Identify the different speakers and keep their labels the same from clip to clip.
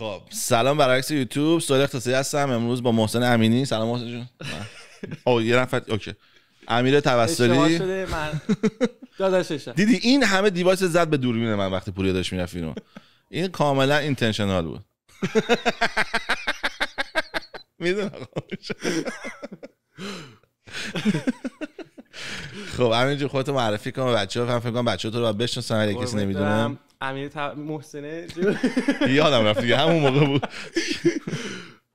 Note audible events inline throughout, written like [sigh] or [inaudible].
Speaker 1: خب سلام برعکس یوتیوب سوال اقتصادی هستم امروز با محسن امینی سلام محسن جون او یه نفر اوکی امیر توسلی دیدی این همه دیوایس زد به دوربین من وقتی پوریا داشت میرفت اینو این کاملا اینتنشنال بود [laughs] میدونم خب جون خودتو معرفی کن بچه ها فکر کنم بچه تو رو بشنسن اگه کسی نمیدونم
Speaker 2: امیر محسنه [laughs] یادم رفت دیگه همون موقع بود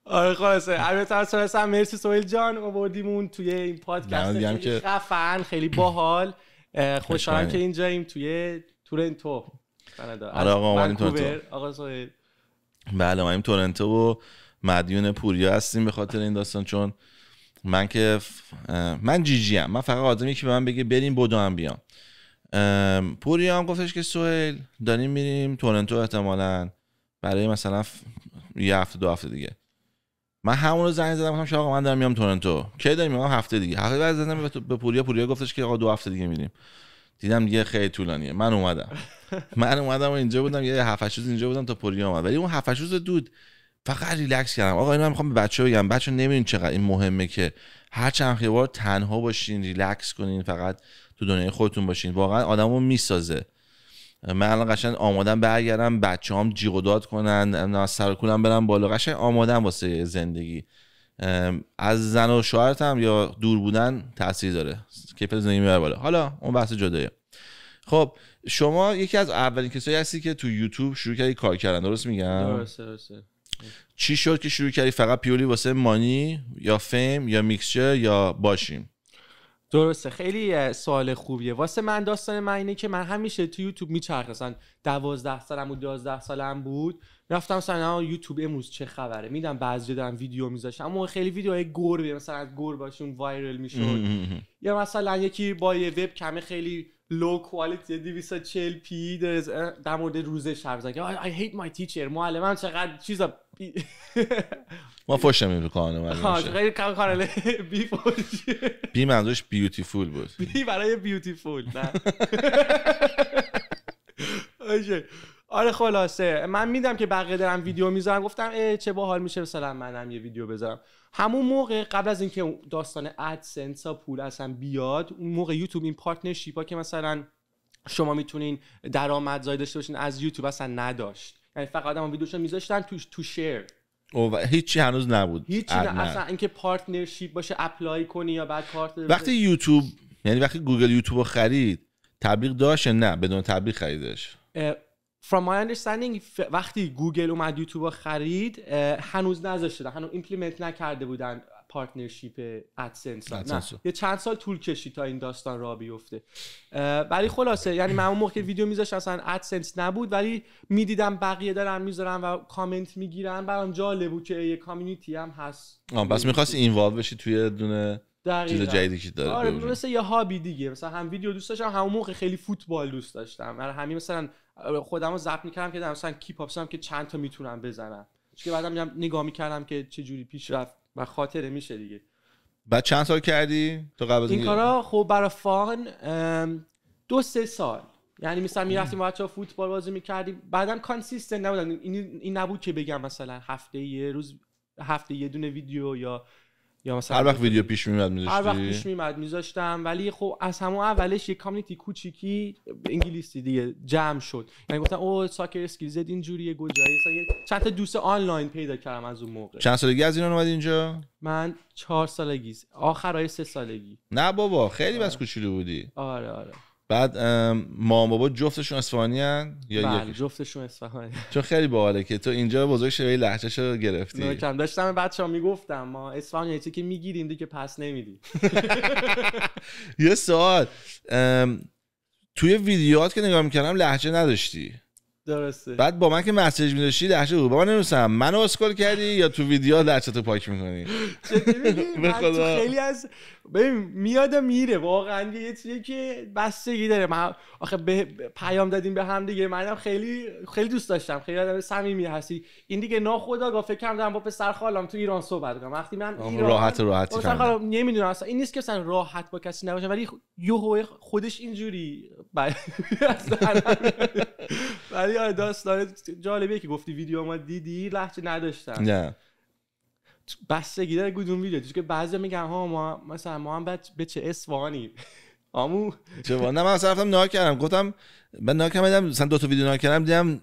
Speaker 2: آره خلاصه البته ترس هم مرسی سویل جان آوردیمون توی این پادکست خیلی خفن خیلی باحال خوشحالم که اینجاییم توی تورنتو آره آقا اومدیم تورنتو آقا سویل
Speaker 1: بله ما تورنتو و مدیون پوریا هستیم به خاطر این داستان چون من که من جیجی هم من فقط آدمی که به من بگه بریم بودو هم بیام پوری هم گفتش که سوهل داریم میریم تورنتو احتمالا برای مثلا ف... یه هفته دو هفته دیگه من همون رو زنگ زدم گفتم شاقا من دارم میام تورنتو کی داریم میام هفته دیگه هفته بعد زدم به پوریا پوریا گفتش که آقا دو هفته دیگه میریم دیدم دیگه خیلی طولانیه من اومدم [laughs] من اومدم و اینجا بودم یه هفت روز اینجا بودم تا پوریا اومد ولی اون هفت روز دود فقط ریلکس کردم آقا اینو من میخوام به بچه بگم بچه نمیدونین چقدر این مهمه که هر چند بار تنها باشین ریلکس کنین فقط تو دنیای خودتون باشین واقعا آدمو میسازه من الان قشنگ آمادم برگردم بچه‌هام جیغ و داد کنن از سر کولم برم بالا قشنگ آمادم واسه زندگی از زن و هم یا دور بودن تاثیر داره کیف زندگی میبره بالا حالا اون بحث جدایه خب شما یکی از اولین کسایی هستی که تو یوتیوب شروع کردی کار کردن درست میگم درست درست. چی شد که شروع کردی فقط پیولی واسه مانی یا فیم یا میکسچر یا باشیم
Speaker 2: درسته خیلی سوال خوبیه واسه من داستان من اینه که من همیشه تو یوتیوب میچرخم دوازده سالم و دوازده سالم بود رفتم مثلا یوتیوب امروز چه خبره میدم بعضی دارم ویدیو میذاشتم اما خیلی ویدیوهای گربه مثلا از گرباشون وایرل میشد یا مثلا یکی با یه وب کمه خیلی لو کوالیتی 240 پی در مورد روزه شب زدن که I hate my teacher معلمم چقدر چیزا [laughs]
Speaker 1: ما فوش رو تو کانال خیلی
Speaker 2: کم کانال [laughs] بی فوش
Speaker 1: بی منظورش بیوتیفول بود
Speaker 2: [laughs] بی برای بیوتیفول نه آره خلاصه من میدم که بقیه دارم ویدیو میذارم گفتم چه باحال میشه مثلا منم یه ویدیو بذارم همون موقع قبل از اینکه داستان ادسنس ها پول اصلا بیاد اون موقع یوتیوب این پارتنرشیپ ها که مثلا شما میتونین درآمدزایی داشته باشین از یوتیوب اصلا نداشت یعنی فقط آدم ویدیوشو میذاشتن تو تو شیر
Speaker 1: و هیچی هنوز نبود هیچی نه. اصلا
Speaker 2: اینکه پارتنرشیپ باشه اپلای کنی یا بعد وقتی
Speaker 1: یوتیوب یعنی وقتی گوگل یوتیوب رو خرید تبلیغ داشت نه بدون تبلیغ خریدش
Speaker 2: from my understanding وقتی گوگل اومد یوتیوب خرید هنوز نذاشته هنوز ایمپلیمنت نکرده بودن پارتنرشیپ ادسنس یه چند سال طول کشید تا این داستان را بیفته ولی خلاصه یعنی من اون موقع که ویدیو میذاشتم اصلا ادسنس نبود ولی میدیدم بقیه دارن میذارن و کامنت میگیرن برام جالب بود که یه کامیونیتی هم هست بس میخواستی
Speaker 1: اینوالو بشی توی دونه چیز جدیدی که داره آره مثل
Speaker 2: یه هابی دیگه مثلا هم ویدیو دوست داشتم هم موقع خیلی فوتبال دوست داشتم برای همین مثلا آره، خودم رو ضبط میکردم که مثلا کیپ که چند تا میتونم بزنم چون بعدم نگاه میکردم که چه جوری پیش رفت و خاطره میشه دیگه
Speaker 1: بعد چند سال کردی تو قبل این کارا
Speaker 2: خب برای فان دو سه سال یعنی مثلا میرفتیم بچا فوتبال بازی میکردیم بعدم کانسیستنت نبودن این نبود که بگم مثلا هفته یه روز هفته یه دونه ویدیو یا یا مثلا هر وقت ویدیو
Speaker 1: پیش میمد میذاشتی هر وقت پیش
Speaker 2: میمد میذاشتم ولی خب از همون اولش یک کامیونیتی کوچیکی انگلیسی دیگه جمع شد یعنی گفتم او ساکر زد اینجوریه گوجایی چند تا دوست آنلاین پیدا کردم از اون موقع چند
Speaker 1: سالگی از ایران اومد اینجا
Speaker 2: من چهار سالگی آخرای سه سالگی
Speaker 1: نه بابا خیلی بس آره. کوچولو بودی آره آره بعد مام بابا جفتشون اسفانی هن؟ یا بله جفتشون اصفهانی چون خیلی باحاله که تو اینجا بزرگ یه لحچه شده گرفتی کم
Speaker 2: داشتم ها میگفتم ما اصفهانی یعنی که میگیریم دیگه پس نمیدی
Speaker 1: [laughs] یه سوال توی ویدیوهات که نگاه میکردم لحجه نداشتی درسته بعد با من که مسیج می‌داشی دهشه رو من نمی‌رسم من اسکول کردی یا تو ویدیو تو پاک می‌کنی
Speaker 2: [laughs] به خدا خیلی از ببین میاد میره واقعا یه چیزی که بستگی داره من آخه به پیام دادیم به هم دیگه منم خیلی خیلی دوست داشتم خیلی آدم صمیمی هستی این دیگه گفتم فکر کردم با پسر خالم تو ایران صحبت کنم وقتی من ایران راحت راحت پسر خب نمیدونم اصلا این نیست که اصلا راحت با کسی نباشم ولی یهو خودش اینجوری بله. [laughs] [laughs] ولی آره داستان جالبیه که گفتی ویدیو ما دیدی لحظه نداشتم نه بستگی داره کدوم ویدیو چون که بعضی میگن ها ما مثلا ما هم به چه اسوانی [laughs] آمو چه نه من اصلا رفتم نگاه
Speaker 1: کردم گفتم من نگاه کردم مثلا دو تا ویدیو نگاه کردم دیدم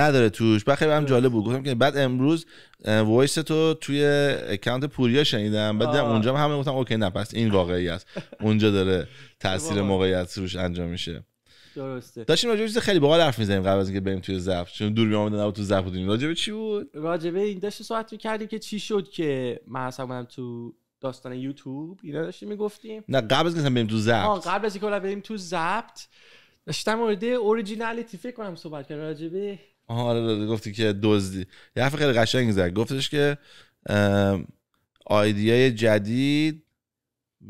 Speaker 1: نداره توش بعد خیلی هم جالب بود گفتم که بعد امروز وایس تو توی اکانت پوریا شنیدم بعد دیدم اونجا هم همه گفتم اوکی نه پس این واقعی است اونجا داره [laughs] تاثیر موقعیت روش انجام میشه
Speaker 2: درسته داشتیم
Speaker 1: راجع چیز خیلی باحال حرف می‌زدیم قبل از اینکه بریم توی زف چون دور میام تو زف بودیم راجع چی
Speaker 2: بود راجع به این داشت صحبت کردی که چی شد که من اصلا تو داستان یوتیوب اینا داشتیم میگفتیم
Speaker 1: نه قبل از اینکه بریم تو ضبط
Speaker 2: قبل از اینکه بریم تو ضبط داشتم مورد اوریجینالیتی فکر کنم صحبت کردم راجع به
Speaker 1: آره گفتی که دزدی یه حرف خیلی قشنگ زد گفتش که آیدیای جدید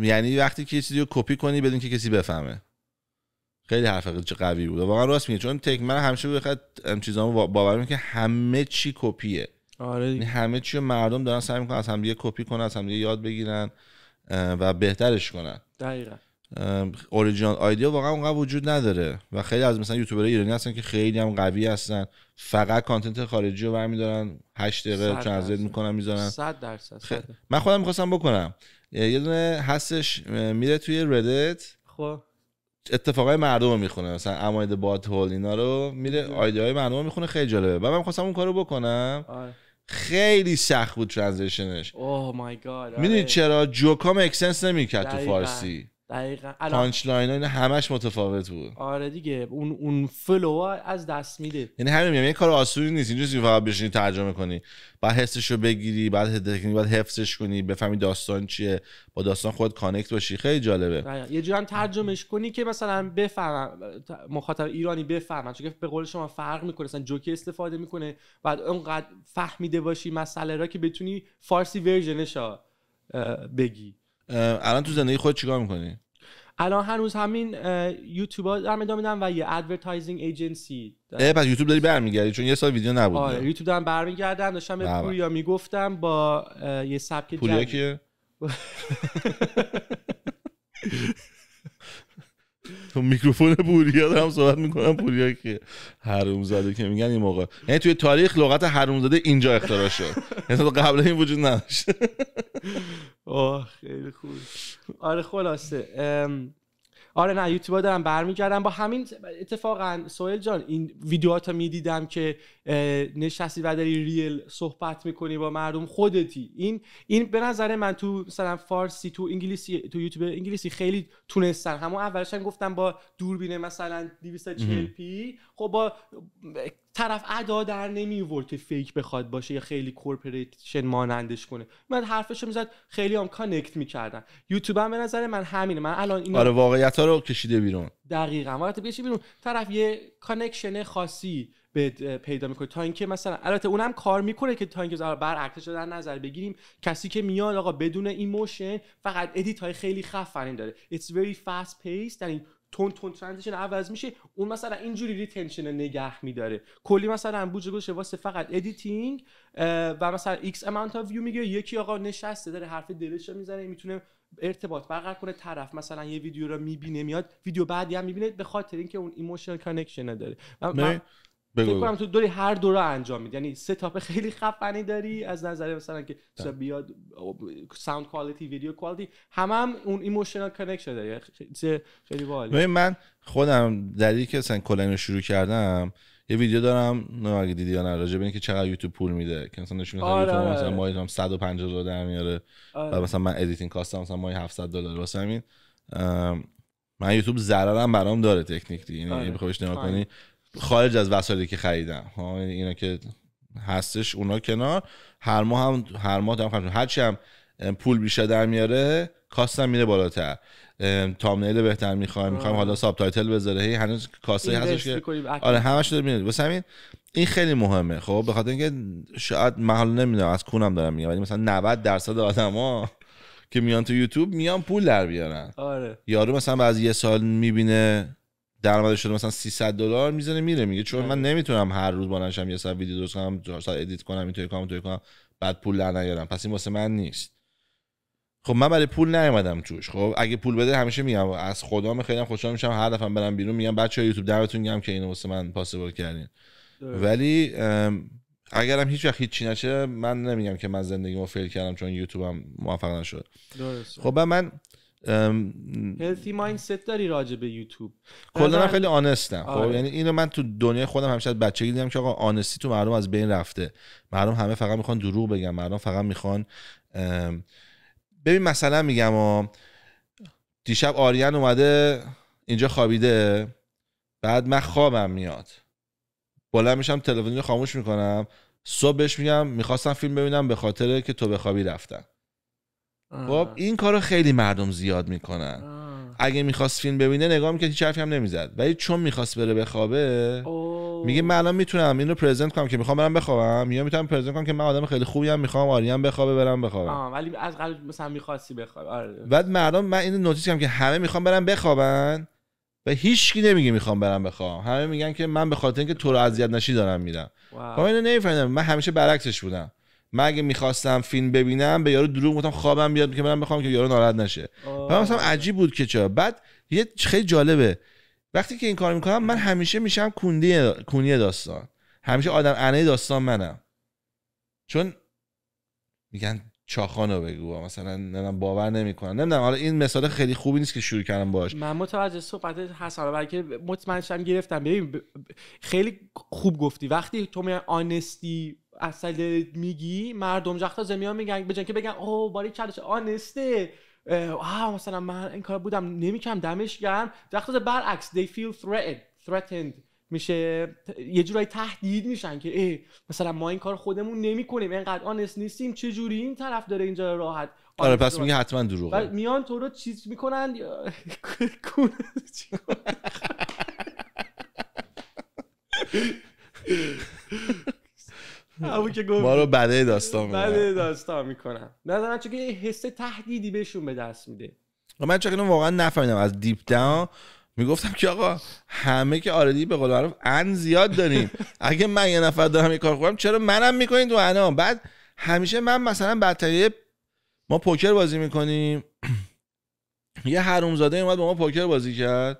Speaker 1: یعنی وقتی که چیزی رو کپی کنی بدون که کسی بفهمه خیلی حرف قوی بود واقعا راست میگه چون تک من همیشه بخاطر هم چیزامو باور که همه چی کپیه آره یعنی همه چی مردم دارن سعی میکنن از همدیگه کپی کنن از همدیگه یاد بگیرن و بهترش کنن دقیقاً اوریجینال آیدیا واقعا اونقدر وجود نداره و خیلی از مثلا یوتیوبرای ایرانی هستن که خیلی هم قوی هستن فقط کانتنت خارجی رو برمیدارن 8 دقیقه ترنزیت میکنن میذارن 100 درصد خ... من خودم میخواستم بکنم یه دونه هستش میره توی ردت خب اتفاقای مردم رو میخونه مثلا اماید هول اینا رو میره آیدی های مردم رو میخونه خیلی جالبه و من خواستم اون کارو بکنم آره. خیلی سخت بود ترانزیشنش
Speaker 2: اوه مای گاد آره.
Speaker 1: چرا جوکام اکسنس نمیکرد تو فارسی
Speaker 2: دقیقا پانچ
Speaker 1: اینا همش متفاوت بود
Speaker 2: آره دیگه اون اون فلو از دست میده
Speaker 1: یعنی همین میگم یه کار آسونی نیست اینجوری فقط بشینی ترجمه کنی بعد حسش رو بگیری بعد هدایت بعد حفظش کنی بفهمی داستان چیه با داستان خود کانکت باشی خیلی جالبه
Speaker 2: دقیقا. یه جوری ترجمهش کنی که مثلا بفهمم مخاطب ایرانی بفهمن چون به قول شما فرق میکنه مثلا جوکی استفاده میکنه بعد اونقدر فهمیده باشی مسئله را که بتونی فارسی ورژنش بگی
Speaker 1: الان تو زندگی خود چیکار میکنی
Speaker 2: الان هنوز همین یوتیوب دارم ادامه میدم و یه ادورتایزینگ ایجنسی پس
Speaker 1: یوتیوب داری برمیگردی چون یه سال ویدیو نبود آره
Speaker 2: یوتیوب دارم برمیگردم داشتم به بله. پوریا میگفتم با یه سبک پوریا کیه [laughs]
Speaker 1: تو میکروفون پوریا دارم صحبت میکنم پوریا که حروم زده که میگن این موقع یعنی توی تاریخ لغت حروم اینجا اختراع شد یعنی قبل این وجود نداشت اوه خیلی
Speaker 2: خوب آره خلاصه آره نه یوتیوب دارم برمیگردم با همین اتفاقا سویل جان این می میدیدم که نشستی و داری ریل صحبت میکنی با مردم خودتی این این به نظر من تو مثلا فارسی تو انگلیسی تو یوتیوب انگلیسی خیلی تونستن همون اولش گفتم با دوربینه مثلا 240 پی خب با طرف ادا در نمی که فیک بخواد باشه یا خیلی کورپریشن مانندش کنه من حرفش رو میزد خیلی هم کانکت میکردن یوتیوب هم به نظر من همینه من الان این آره واقعیت
Speaker 1: ها رو کشیده بیرون
Speaker 2: دقیقا وقتی بیشی بیرون طرف یه کانکشن خاصی به پیدا میکنه تا اینکه مثلا البته اونم کار میکنه که تا اینکه بر رو در نظر بگیریم کسی که میاد آقا بدون ایموشن فقط ادیت های خیلی خفنی داره it's very fast paced در یعنی این تون تون ترانزیشن عوض میشه اون مثلا اینجوری ریتنشن نگه میداره کلی مثلا بوجه گوشه واسه فقط ادیتینگ و مثلا ایکس امانت ویو میگه یکی آقا نشسته داره حرف دلش رو میزنه میتونه ارتباط برقرار کنه طرف مثلا یه ویدیو رو میبینه میاد ویدیو بعدی هم میبینه به خاطر اینکه اون ایموشنال کانکشن داره. فکر کنم تو دوری هر دوره انجام میدی یعنی ستاپ خیلی خفنی داری از نظر مثلا که بله. بیاد ساوند کوالیتی ویدیو کوالیتی هم, هم اون ایموشنال کانکشن داری خیلی باحال
Speaker 1: من خودم دلیلی که مثلا کلا شروع کردم یه ویدیو دارم نه اگه دیدی یا نه راجع به چقدر یوتیوب پول میده که مثلا نشون میده آره. یوتیوب مثلا ماهی 150 دلار در میاره آره. و مثلا من ادیتینگ کاست مثلا ماهی 700 دلار واسه همین من یوتیوب ضررم برام داره تکنیکلی یعنی آره. نما آره. کنی خارج از وسایلی که خریدم ها اینا که هستش اونا کنار هر ماه هم هر ماه هم هرچی هم پول بیشتر در میاره کاستم میره بالاتر تامنیل بهتر میخوایم میخوایم حالا ساب تایتل بذاره هنوز کاسه هستش که آره همش داره میاد واسه همین این خیلی مهمه خب به خاطر اینکه شاید محل نمیدونم از کونم دارم میگم ولی مثلا 90 درصد آدما که میان تو یوتیوب میان پول در بیارن آره یارو مثلا بعد یه سال میبینه درآمد شده مثلا 300 دلار میزنه میره میگه چون من آره. نمیتونم هر روز بانشم یه سر ویدیو درست کنم ادیت کنم اینطوری کنم اینطوری کنم بعد پول در نیارم پس این واسه من نیست خب من برای پول نیومدم توش خب اگه پول بده همیشه میگم از خدا می خیلی خوشحال میشم هر دفعه برم بیرون میگم بچه یوتیوب دعوتون میگم که اینو واسه من پاسبل کردین
Speaker 2: ولی
Speaker 1: اگرم هیچ وقت هیچی نشه من نمیگم که من زندگیمو فیل کردم چون یوتیوبم موفق نشد درست. خب من
Speaker 2: هلتی مایندست داری راجع به یوتیوب کلا من خیلی آنستم خب آره. یعنی
Speaker 1: اینو من تو دنیای خودم همیشه از بچگی دیدم که آقا آنستی تو مردم از بین رفته مردم همه فقط میخوان دروغ بگم مردم فقط میخوان ببین مثلا میگم دیشب آریان اومده اینجا خوابیده بعد من خوابم میاد بلند میشم تلویزیون خاموش میکنم صبح میگم میخواستم فیلم ببینم به خاطر که تو به خوابی رفتن خب این کارو خیلی مردم زیاد میکنن اگه میخواست فیلم ببینه نگاه میکرد هیچ حرفی هم نمیزد ولی چون میخواست بره بخوابه میگه من الان میتونم اینو پرزنت کنم که میخوام برم بخوابم یا میتونم پرزنت کنم که من آدم خیلی خوبی هم میخوام آریم بخوابه برم بخوابم آه.
Speaker 2: ولی از قبل مثلا میخواستی بخواب آره.
Speaker 1: بعد مردم من اینو نوتیس کنم که همه میخوام برم بخوابن و هیچکی نمیگه میخوام برم بخوام همه میگن که من به خاطر اینکه تو رو اذیت نشی دارم میرم خب اینو من همیشه برعکسش بودم من اگه میخواستم فیلم ببینم به یارو دروغ گفتم خوابم بیاد که منم بخوام که یارو ناراحت نشه من مثلا عجیب بود که چرا بعد یه خیلی جالبه وقتی که این کار میکنم من همیشه میشم کندی کونی داستان همیشه آدم انه داستان منم چون میگن چاخانو بگو مثلا نمیدونم باور کنن نمیدونم حالا این مثال خیلی خوبی نیست که شروع کردم باش
Speaker 2: من متوجه صحبت هست حالا برای که مطمئن گرفتم خیلی خوب گفتی وقتی تو می آنستی اصل میگی مردم جخت زمیا میگن به که بگن او باری چالش آنسته آه مثلا من این کار بودم نمیکنم دمش گرم تازه برعکس دی feel threatened میشه یه جورایی تهدید میشن که ای مثلا ما این کار خودمون نمیکنیم اینقدر آنست نیستیم چه جوری این طرف داره اینجا راحت آره, آره، پس میگه حتما دروغه میان تو رو چیز میکنن [laughs]
Speaker 1: [laughs] همون
Speaker 2: که گفت ما رو بده داستان بده داستان میکنم ندارم چون که یه حس تهدیدی بهشون به دست میده
Speaker 1: خب من چون واقعا نفهمیدم از دیپ داون میگفتم که آقا همه که آردی به قول معروف ان زیاد داریم [laughs] اگه من یه نفر دارم یه کار خوبم چرا منم میکنین تو انا بعد همیشه من مثلا بدتری ما پوکر بازی میکنیم [clears throat] یه حرومزاده اومد با ما پوکر بازی کرد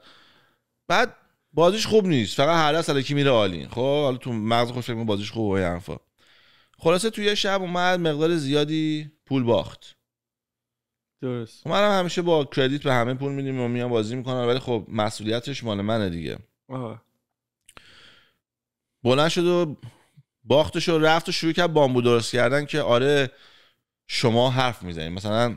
Speaker 1: بعد بازیش خوب نیست فقط هر دست کی میره آلین خب حالا تو مغز خوش بازیش خوبه این خلاصه توی شب اومد مقدار زیادی پول باخت درست منم خب هم همیشه با کردیت به همه پول میدیم و میام بازی میکنم ولی خب مسئولیتش مال منه دیگه آه. بلند شد و باختش و رفت و شروع کرد بامبو درست کردن که آره شما حرف میزنید مثلا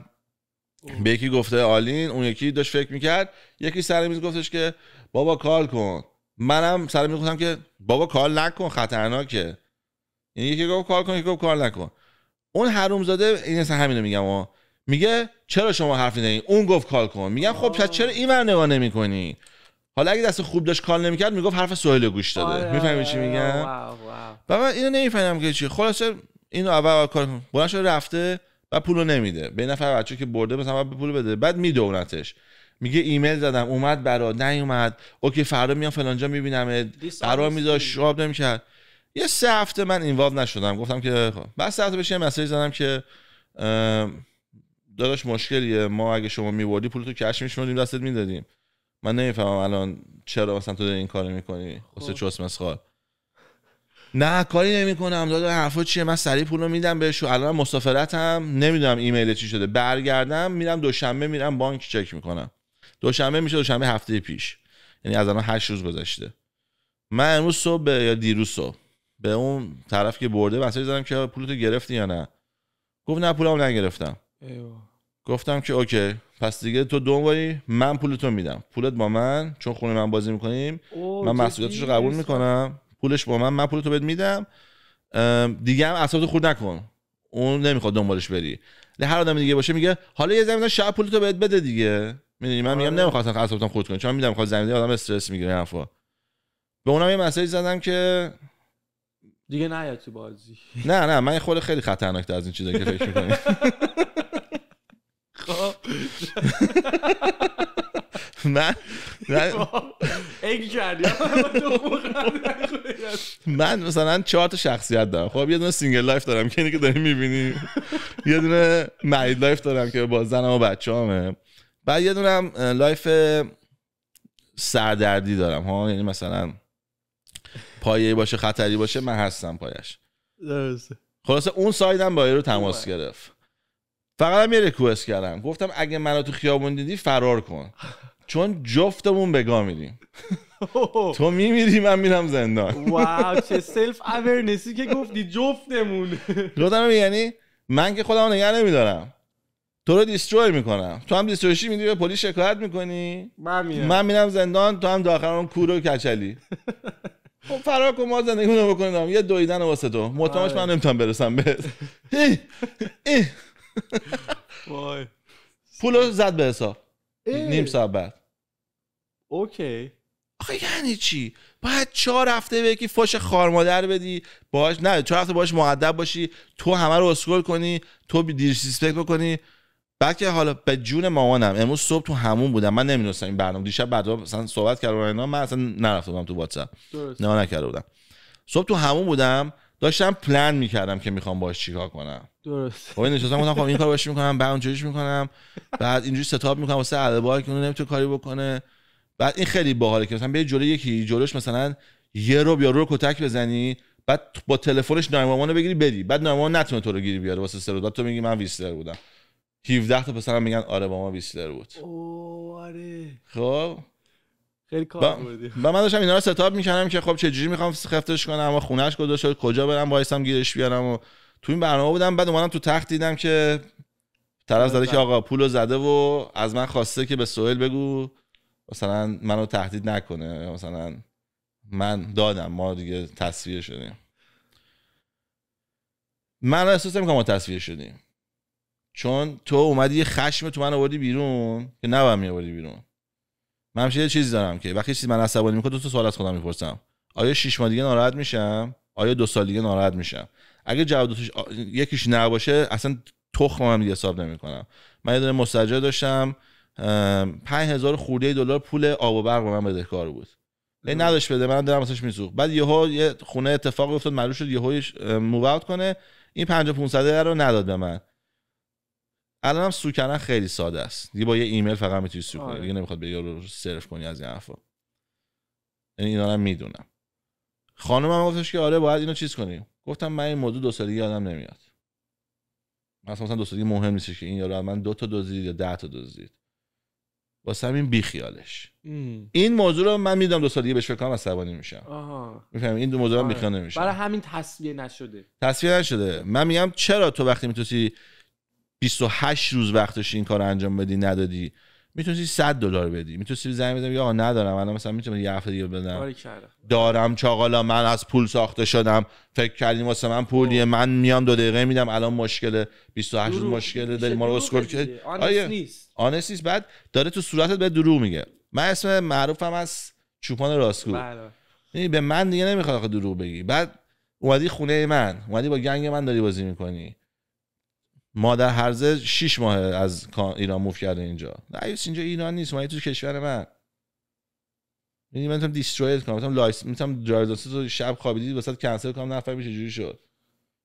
Speaker 1: به یکی گفته آلین اون یکی داشت فکر میکرد یکی سر میز گفتش که بابا کال کن منم سر میز گفتم که بابا کال نکن خطرناکه یعنی یکی گفت کار کن یکی گفت کار نکن اون زاده این اصلا همینو میگم و میگه چرا شما حرف نمیزنی اون گفت کار کن میگم خب پس چرا اینور نگاه نمیکنی حالا اگه دست خوب داشت کار نمیکرد میگفت حرف سهیل گوش داده آره، میفهمی آره،
Speaker 2: چی میگم آره،
Speaker 1: و من اینو نمیفهمم که چی خلاصه اینو اول کار کن بلند رفته و پولو نمیده به نفر بچه که برده مثلا به پول بده بعد میدونتش میگه ایمیل زدم اومد برات نیومد اوکی فردا میام فلانجا میبینمت قرار میذاش شاب نمیکرد یه سه هفته من اینوالو نشدم گفتم که خب، بعد سه هفته بشه مسیج زدم که داداش مشکلیه ما اگه شما میوردی پول تو کش میشمردیم دستت میدادیم من نمیفهمم الان چرا اصلا تو این کارو میکنی واسه خب. چوس مسخال نه کاری نمیکنم دادا حرفا چیه من سریع پولو میدم بهش الان مسافرتم نمیدونم ایمیل چی شده برگردم میرم دوشنبه میرم بانک چک میکنم دوشنبه میشه دوشنبه هفته پیش یعنی از الان 8 روز گذشته من امروز صبح یا دیروز به اون طرف که برده مسیج زدم که پولتو گرفتی یا نه گفت نه پولم نگرفتم ایوه. گفتم که اوکی پس دیگه تو دوم من پولتو میدم پولت با من چون خونه من بازی میکنیم من مسئولیتش رو قبول میکنم پولش با من من پولتو بهت میدم دیگه هم اعصابتو خورد نکن اون نمیخواد دنبالش بری هر آدم دیگه باشه میگه حالا یه زمین شب پولتو بهت بده دیگه میدونی من میگم آره. نمیخواستم اعصابتم خورد کنی چون میدم میخواد زمین آدم استرس میگیره حرفا به اونم یه مسیج زدم که
Speaker 2: دیگه نه تو بازی نه
Speaker 1: نه من خود خیلی خطرناکتر از این چیزا که فکر میکنی
Speaker 2: خب. من خب.
Speaker 1: من مثلا چهار تا شخصیت دارم خب یه دونه سینگل لایف دارم که اینی که داری میبینی یه دونه مرید لایف دارم که با زنم و بچه همه بعد یه دونه لایف سردردی دارم ها یعنی مثلا پایه باشه خطری باشه من هستم پایش درسته خلاصه اون سایدم با رو تماس گرفت فقط هم یه ریکوست کردم گفتم اگه منو تو خیابون دیدی فرار کن چون جفتمون به گاه میریم تو میمیری من میرم زندان واو چه
Speaker 2: سلف اورنسی که گفتی جفتمون
Speaker 1: گفتم یعنی من که خودم نگه نمیدارم تو رو دیستروی میکنم تو هم دیسترویشی میدی به پلیس شکایت میکنی من میرم من میرم زندان تو هم داخل اون کورو کچلی خب فرار کن ما رو بکنم یه دویدن واسه تو مطمئنش من آره. نمیتونم برسم به پولو زد به حساب
Speaker 2: نیم ساعت بعد اوکی آخه یعنی
Speaker 1: چی باید چهار هفته به یکی فش خار بدی باش نه چهار هفته باش معدب باشی تو همه رو اسکول کنی تو دیرسیسپکت بکنی بلکه حالا به جون مامانم امروز صبح تو همون بودم من نمیدونستم این برنامه دیشب بعدا مثلا صحبت کردم اینا من اصلا نرفته بودم تو واتساپ نه نکرده بودم صبح تو همون بودم داشتم پلن میکردم که میخوام باش چیکار کنم درست خب نشستم گفتم خب این کار باش میکنم بعد اونجوریش میکنم بعد اینجوری ستاپ میکنم واسه البای که اون نمیتونه کاری بکنه بعد این خیلی باحاله که مثلا به جوری یکی جلوش مثلا یه رو بیا رو کتک بزنی بعد با تلفنش نایمامانو بگیری بدی بعد نایمامان نتونه تو رو گیری بیاره واسه سر بعد تو میگی من ویستر بودم 17 تا هم میگن آره با ما ویسلر بود آره خب
Speaker 2: خیلی کار و من داشتم اینا
Speaker 1: رو ستاپ میکنم که خب چجوری میخوام خفتش کنم و خونهش کجا شد کجا برم وایسم گیرش بیارم و تو این برنامه بودم بعد اومدم تو تخت دیدم که طرف زده که بله. آقا پولو زده و از من خواسته که به سوهل بگو مثلا منو تهدید نکنه مثلا من دادم ما دیگه تصویر شدیم من احساس نمیکنم ما تصویر شدیم چون تو اومدی یه خشم تو من آوردی بیرون که نه می آوردی بیرون من همیشه یه چیزی دارم که وقتی چیزی من عصبانی میکنه دو تا سوال از خودم میپرسم آیا شش ماه دیگه ناراحت میشم آیا دو سال دیگه ناراحت میشم اگه جواب دوتش آ... یکیش نباشه اصلا تخم هم دیگه حساب نمیکنم من یه دونه مستجر داشتم 5000 خورده دلار پول آب و برق به من بدهکار بود لی نداشت بده من دارم واسش میسوخ بعد یهو یه خونه اتفاق افتاد معلوم شد یهو موعد کنه این 5500 رو نداد به من الان هم کردن خیلی ساده است دیگه با یه ایمیل فقط میتونی سو کنی آره. دیگه نمیخواد به یارو سرف کنی از این حرفا یعنی اینا هم میدونم خانم هم گفتش که آره باید اینو چیز کنی گفتم من این موضوع دو سالی یادم نمیاد مثلا مثلا دو سالی مهم نیستش که این یارو من دو تا دزدید یا ده تا دزدید واسه همین بیخیالش ام. این موضوع رو من میدم دو دیگه بهش فکر کنم عصبانی میشم میفهم این دو موضوع رو میخوام آره. نمیشه برای
Speaker 2: همین تصویر نشده
Speaker 1: تصویر نشده من میگم چرا تو وقتی میتوسی 28 روز وقتش این کار انجام بدی ندادی میتونستی 100 دلار بدی میتونستی زنگ بزنی آقا ندارم الان مثلا میتونم یه هفته دیگه بدم دارم چاغالا من از پول ساخته شدم فکر کردیم واسه من پولیه خب. من میام دو دقیقه میدم الان مشکل 28 مشکل داری ما رو اسکول کرد آنس نیست آنس بعد داره تو صورتت به دروغ میگه من اسم معروفم از چوپان راستگو بله. یعنی به من دیگه نمیخواد آخه دروغ بگی بعد اومدی خونه من اومدی با گنگ من داری بازی میکنی مادر هرزه 6 ماه از ایران موف کرده اینجا ایوس اینجا ایران نیست اومدی تو کشور من یعنی من میتونم دیسترویت کنم میتونم لایس میتونم تو شب خوابیدی بسید کنسل کنم نفر میشه جوری شد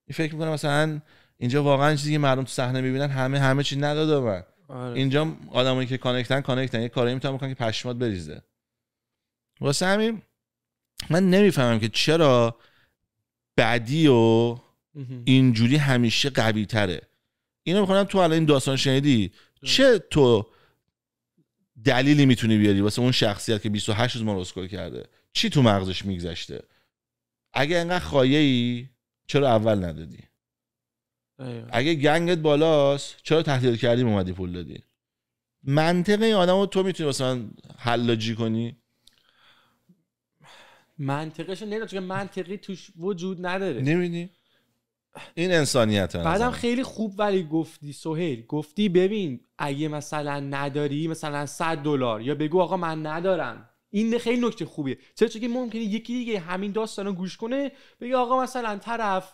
Speaker 1: این فکر میکنم مثلا اینجا واقعا چیزی که مردم تو صحنه میبینن همه همه چی نداده من آره. اینجا آدمایی که کانکتن کانکتن یه کاری میتونم بکنم که پشمات بریزه واسه همین من نمیفهمم که چرا بدی و اینجوری همیشه قوی تره اینو میخوام تو الان این داستان شنیدی چه تو دلیلی میتونی بیاری واسه اون شخصیت که 28 روز ما کرده چی تو مغزش میگذشته اگه انقدر خایه ای چرا اول ندادی اگه گنگت بالاست چرا تهدید کردی اومدی پول دادی منطق این آدم رو تو میتونی مثلا حلاجی کنی
Speaker 2: منطقش نمیدونم چون منطقی توش وجود نداره نمیدونی
Speaker 1: این انسانیت بعدم
Speaker 2: خیلی خوب ولی گفتی سهیل گفتی ببین اگه مثلا نداری مثلا 100 دلار یا بگو آقا من ندارم این خیلی نکته خوبیه چرا چون ممکنه یکی دیگه همین داستانو گوش کنه بگه آقا مثلا طرف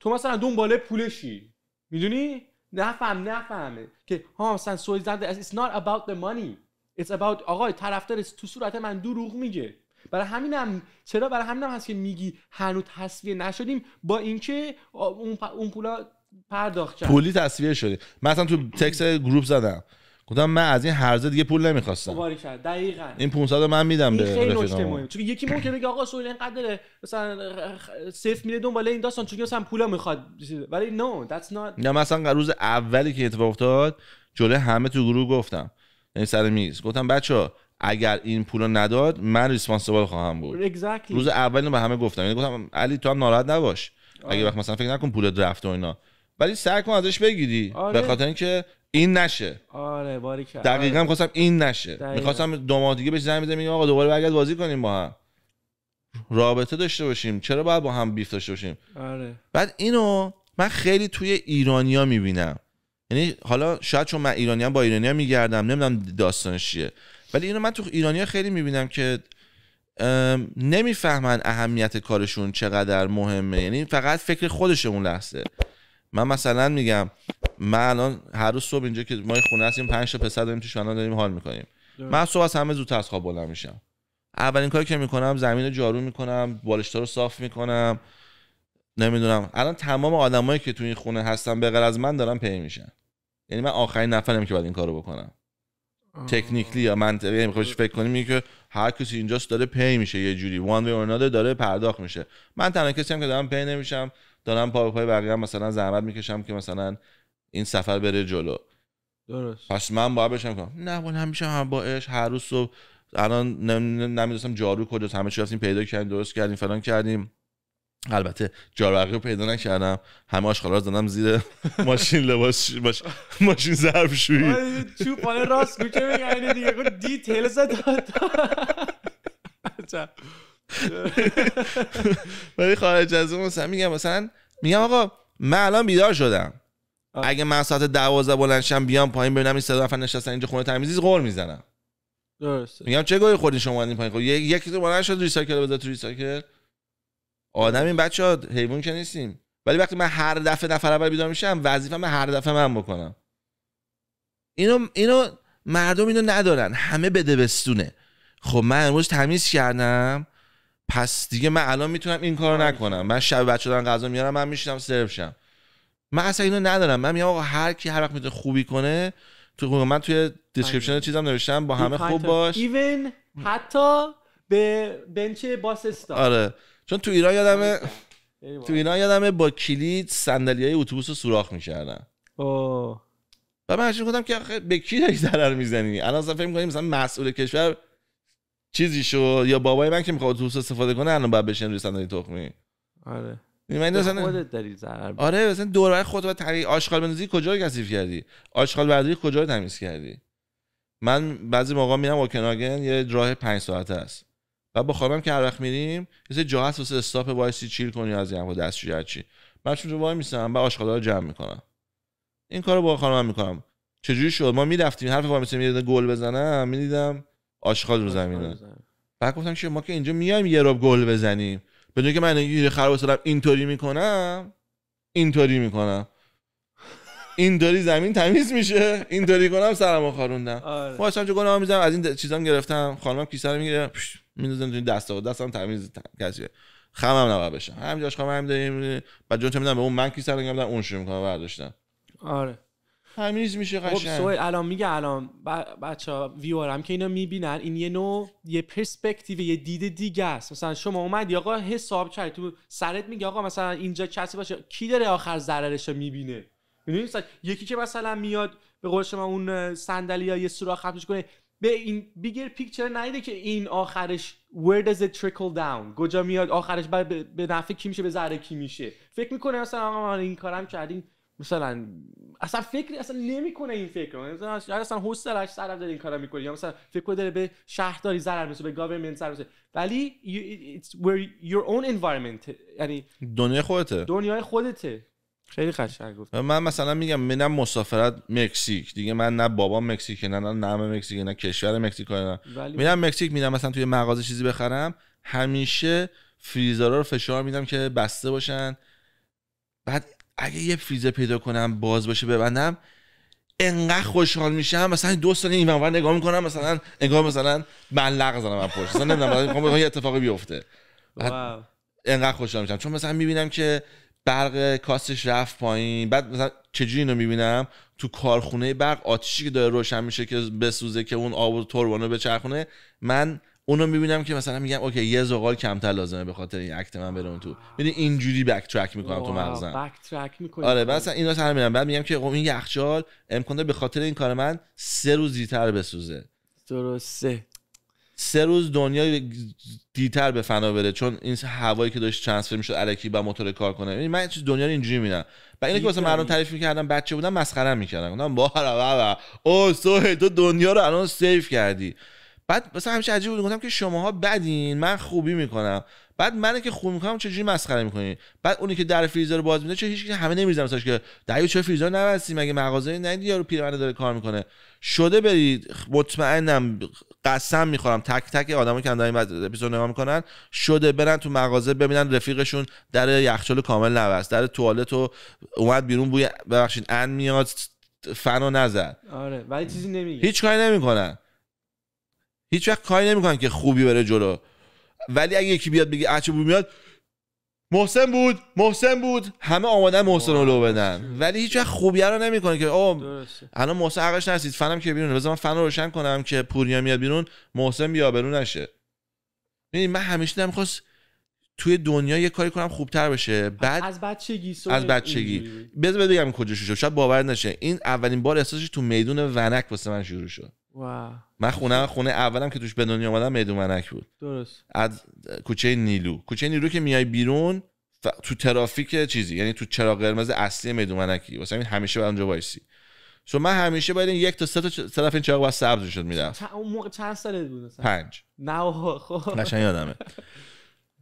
Speaker 2: تو مثلا دنباله پولشی میدونی نفهم نفهمه که ها مثلا از it's not about the money it's about آقا طرفدار تو صورت من دروغ میگه برای همینم هم چرا برای همینم هم هست که میگی هنوز تصویه نشدیم با اینکه اون, اون پولا پرداخت کرد پولی
Speaker 1: تصویه شده مثلا تو تکس گروپ زدم گفتم من از این هرزه دیگه پول نمیخواستم
Speaker 2: خب، دقیقاً
Speaker 1: این 500 من میدم به خیلی نکته
Speaker 2: چون یکی ممکنه بگه آقا سویل اینقدر مثلا صفر میره دنبال این داستان چون مثلا پولا میخواد ولی نو دتس نات
Speaker 1: نه مثلا روز اولی که اتفاق افتاد جلوی همه تو گروه گفتم یعنی سر میز گفتم بچه اگر این پول نداد من ریسپانسیبل خواهم بود exactly. روز اول به همه گفتم یعنی گفتم علی تو هم ناراحت نباش آه. اگه آره. وقت مثلا فکر نکن پول رفت و اینا ولی سعی کن ازش بگیری آره. به خاطر اینکه این نشه
Speaker 2: آره باریکر. دقیقا میخواستم آره.
Speaker 1: این نشه دقیقا. میخواستم دو ماه دیگه بهش زنگ بزنم آقا دوباره برگرد بازی کنیم با هم رابطه داشته باشیم چرا باید با هم بیفت داشته باشیم آره. بعد اینو من خیلی توی ایرانیا میبینم یعنی حالا شاید چون من ایرانیم با ایرانیا میگردم نمیدونم داستانش چیه ولی اینو من تو ایرانیا خیلی میبینم که نمیفهمن اهمیت کارشون چقدر مهمه یعنی فقط فکر خودش اون لحظه من مثلا میگم من الان هر روز صبح اینجا که ما خونه هستیم پنج تا پسر داریم تو داریم حال میکنیم من صبح از همه زودتر از خواب بلند میشم اولین کاری که میکنم زمین رو جارو میکنم بالشتا رو صاف میکنم نمیدونم الان تمام آدمایی که تو این خونه هستن به از من دارن پی میشن یعنی من آخرین نفرم که باید این کارو بکنم تکنیکلی یا منطقی یعنی فکر کنیم اینه که هر کسی اینجاست داره پی میشه یه جوری وان وی اورنادر داره پرداخت میشه من تنها کسی هم که دارم پی نمیشم دارم پا به پای بقیه هم مثلا زحمت میکشم که مثلا این سفر بره جلو درست پس من باید بشم کنم نه من همیشه هم با اش هر روز صبح الان نمیدونستم جارو کجاست همه چی رفتیم پیدا کردیم درست کردیم فلان کردیم البته جاروقی رو پیدا نکردم همه آشخال رو زدم زیر ماشین لباس ماش... ماشین ظرف شویی
Speaker 2: چوبانه آره، راست که میگنه دیگه دی خب دیتیل زد
Speaker 1: ولی خارج از اون مثلا میگم مثلا میگم آقا من الان بیدار شدم اگه من ساعت دوازده بلند شم بیام پایین ببینم این صدا نفر نشستن اینجا خونه تمیزی غور میزنم درسته میگم چه گوی خوردین شما این پایین خب یکی تو بلند شد ریسایکل بذار تو ریسایکل آدم این بچه ها حیوان که نیستیم ولی وقتی من هر دفعه نفر اول بیدار میشم وظیفه من هر دفعه من بکنم اینو اینو مردم اینو ندارن همه بده بستونه خب من امروز تمیز کردم پس دیگه من الان میتونم این کارو نکنم من شب بچه دارن غذا میارم من میشینم سرو شم من اصلا اینو ندارم من میگم آقا هر کی هر وقت میتونه خوبی کنه تو من توی دیسکریپشن آره. چیزم نوشتم با همه خوب باش
Speaker 2: حتی به بنچ باس آره
Speaker 1: چون تو ایران یادمه تو ایران یادمه با کلید صندلی های اتوبوس رو سوراخ میکردن و من همیشه گفتم که به کی داری ضرر میزنی الان اصلا فکر میکنیم مثلا مسئول کشور چیزی شد یا بابای من که میخواد اتوبوس استفاده کنه الان باید بشین روی صندلی تخمی آره
Speaker 2: من خودت داری ضرر
Speaker 1: آره مثلا خود و تری آشغال بندازی کجا رو کردی آشغال برداری کجا رو تمیز کردی من بعضی موقع میرم اوکناگن یه راه 5 ساعته است و با خانم که وقت میریم یه سری جا هست واسه استاپ وایسی چیل کنی از یه دست هر چی من چون وای میسم بعد آشغالا رو جمع میکنم این کارو با خانم میکنم چجوری شد ما میرفتیم حرف وای میسم یه گل بزنم میدیدم آشغال رو زمینه بعد گفتم که ما که اینجا میایم یه رو گل بزنیم بدون که من یه خراب سلام اینطوری میکنم اینطوری میکنم اینطوری زمین تمیز میشه اینطوری کنم سرمو خاروندم آره. ما اصلا چه از این چیزام گرفتم خانمم کیسه رو میگیره میندازن توی دستا دستم تمیز کسی خمم نباید بشه همین جاش هم داریم بعد جون چه به اون من کی سر نگم اون شروع میکنه برداشتن
Speaker 2: آره تمیز میشه خب، قشنگ خب الان میگه الان بچا ویور هم که اینا میبینن این یه نوع یه پرسپکتیو یه دید دیگه است مثلا شما اومدی آقا حساب کرد تو سرت میگه آقا مثلا اینجا کسی باشه کی داره آخر ضررش رو میبینه یکی که مثلا میاد به قول شما اون صندلی یا یه سوراخ خفش کنه به این بیگر پیکچر نیده که این آخرش where does it trickle down کجا میاد آخرش به نفع کی میشه به ذره کی میشه فکر میکنه مثلا آقا من این کارم کردیم مثلا اصلا فکر اصلا نمیکنه این فکر مثلا اصلا حوصله‌اش سر داره این کارا میکنه یا مثلا فکر داره به شهرداری ضرر میشه به گاورمنت ضرر میشه ولی it's where your own environment یعنی دنیا خودته دنیای خودته خیلی قشنگ گفت
Speaker 1: من مثلا میگم منم مسافرت مکزیک دیگه من نه بابا مکزیک نه نه نام مکزیک نه کشور مکزیک نه میرم مکزیک میرم مثلا توی مغازه چیزی بخرم همیشه فریزرها رو فشار میدم که بسته باشن بعد اگه یه فریزر پیدا کنم باز باشه ببندم انقدر خوشحال میشم مثلا دو سال این نگاه میکنم مثلا انگار مثلا ملق زنم از پشت مثلا نمیدونم یه اتفاقی بیفته انقدر خوشحال میشم چون مثلا میبینم که برق کاستش رفت پایین بعد مثلا چجوری اینو میبینم تو کارخونه برق آتیشی که داره روشن میشه که بسوزه که اون آب و توربانو بچرخونه من اونو میبینم که مثلا میگم اوکی یه زغال کمتر لازمه به خاطر این اکت من برم تو میدونی اینجوری بک ترک میکنم تو مغزم بک
Speaker 2: ترک آره مثلا
Speaker 1: اینو سر میرم بعد میگم که خب این یخچال امکانه به خاطر این کار من سه روز دیرتر بسوزه درسته سه روز دنیا دیتر به فنا بره چون این هوایی که داشت ترانسفر میشد الکی با موتور کار کنه یعنی من چیز دنیا رو اینجوری میبینم و اینو که واسه مردم تعریف میکردم بچه بودم مسخره میکردم گفتم با با او سوه تو دنیا رو الان سیف کردی بعد مثلا همیشه عجیب بود گفتم که شماها بدین من خوبی میکنم بعد من که خون میکنم چه جوری مسخره میکنین بعد اونی که در فریزر رو باز میده چه هیچ همه نمیریزن ساش که دایو چه فریزر نبستی مگه مغازه ندی یارو پیرمرد داره کار میکنه شده برید مطمئنم قسم میخورم تک تک آدمایی که دارن این اپیزود نگاه میکنن شده برن تو مغازه ببینن رفیقشون در یخچال کامل نبست در توالت و اومد بیرون بوی ببخشید ان میاد فنو نزد
Speaker 2: آره ولی چیزی نمیگه
Speaker 1: هیچ کاری نمیکنن هیچ وقت کاری نمیکنن که خوبی بره جلو ولی اگه یکی بیاد بگه اچه بود میاد محسن بود محسن بود همه آمادن محسن رو لو بدن ولی هیچ وقت خوبیه رو نمیکنه که او الان محسن حقش نرسید فنم که بیرون بذار من فن رو روشن کنم که پوریا میاد بیرون محسن بیا برون نشه ببین من همیشه دلم خواست توی دنیا یه کاری کنم خوبتر بشه بعد
Speaker 2: از بچگی از بچگی
Speaker 1: بذار بگم کجا شد شاید باور نشه این اولین بار احساسش تو میدون ونک واسه من شروع شد واو. من خونه خونه اولم که توش به دنیا اومدم میدونمنک بود درست از کوچه نیلو کوچه نیلو که میای بیرون ف... تو ترافیک چیزی یعنی تو چراغ قرمز اصلی مدومنکی واسه همین همیشه باید اونجا وایسی شو من همیشه باید یک تا سه تا طرف این چراغ باید سبز شد میرفت
Speaker 2: اون چند ساله بود پنج نه خب قشنگ یادمه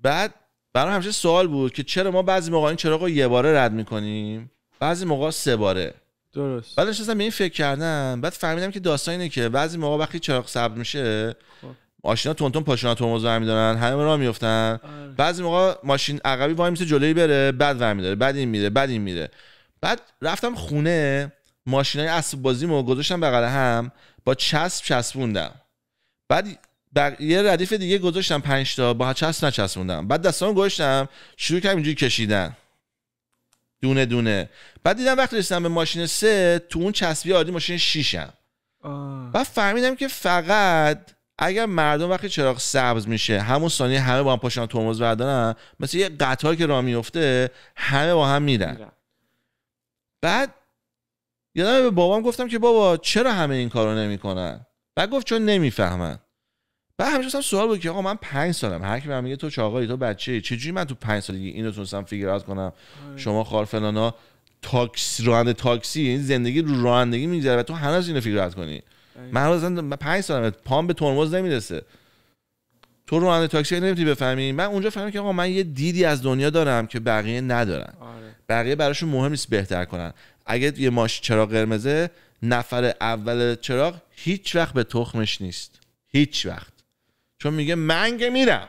Speaker 1: بعد برام همیشه سوال بود که چرا ما بعضی موقع این چراغ رو یه باره رد میکنیم بعضی موقع سه باره درست بعد نشستم به این فکر کردم بعد فهمیدم که داستان اینه که بعضی موقع وقتی چراغ سبز میشه خب. ماشینا تون تون پاشونا ترمز رو میدارن همه راه میفتن آره. بعضی موقع ماشین عقبی وای میسه جلوی بره بعد ور میداره بعد این میره بعد این میره بعد رفتم خونه ماشینای اسب بازیمو گذاشتم بغل هم با چسب چسبوندم بعد بر... یه ردیف دیگه گذاشتم 5 تا با چسب نچسبوندم بعد دستام گذاشتم شروع کردم اینجوری کشیدن دونه دونه بعد دیدم وقتی رسیدم به ماشین سه تو اون چسبی عادی ماشین شیشم بعد فهمیدم که فقط اگر مردم وقتی چراغ سبز میشه همون ثانیه همه با هم پاشن ترمز بردارن مثل یه قطار که راه میفته همه با هم میرن بعد یادم به بابام گفتم که بابا چرا همه این کارو نمیکنن بعد گفت چون نمیفهمن و همیشه هم سوال بود که آقا من 5 سالم هر کی میگه تو چاقایی تو بچه چجوری من تو پنج سالگی اینو تونستم فیگر اوت کنم آه. شما خار فلانا تاکسی راننده تاکسی این یعنی زندگی رو رانندگی میگذره و تو هنوز اینو فیگر اوت کنی من مثلا 5 سالم پام به ترمز نمیرسه تو راننده تاکسی نمیتونی بفهمی من اونجا فهمیدم که آقا من یه دیدی از دنیا دارم که بقیه ندارن آره. بقیه براشون مهم نیست بهتر کنن اگه یه ماش چراغ قرمزه نفر اول چراغ هیچ وقت به تخمش نیست هیچ وقت چون میگه من که میرم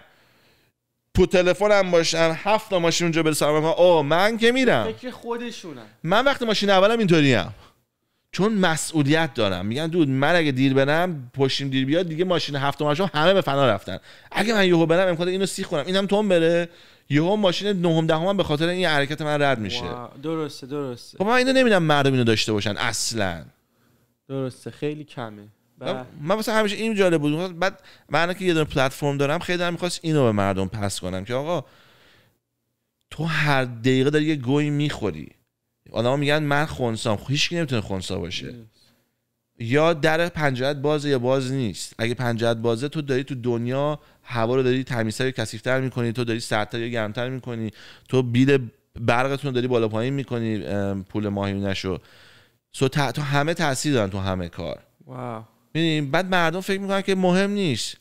Speaker 1: پو تلفنم باشن هفت تا ماشین اونجا برسم من آه من که میرم فکر من وقتی ماشین اولم اینطوریم چون مسئولیت دارم میگن دود من اگه دیر برم پشتیم دیر بیاد دیگه ماشین هفت ماشین همه به فنا رفتن اگه من یهو برم امکان اینو سیخ کنم اینم تون بره یهو ماشین نهم دهم به خاطر این حرکت من رد میشه
Speaker 2: درسته درسته
Speaker 1: خب من اینو نمیدونم مردم اینو داشته باشن اصلا
Speaker 2: درسته خیلی کمه بله.
Speaker 1: من واسه همیشه این جالب بود بعد من که یه دونه پلتفرم دارم خیلی دارم میخواست اینو به مردم پس کنم که آقا تو هر دقیقه داری یه گوی میخوری آدما میگن من خونسام خب هیچ نمیتونه خونسا باشه یا در پنجرت بازه یا باز نیست اگه پنجرت بازه تو داری تو دنیا هوا رو داری تمیزتر یا کثیفتر میکنی تو داری سردتر یا گرمتر میکنی تو بیل برقتون داری بالا پایین میکنی پول ماهیونش سو تو همه تاثیر دارن تو همه کار واو. میدونیم بعد مردم فکر میکنن که مهم نیست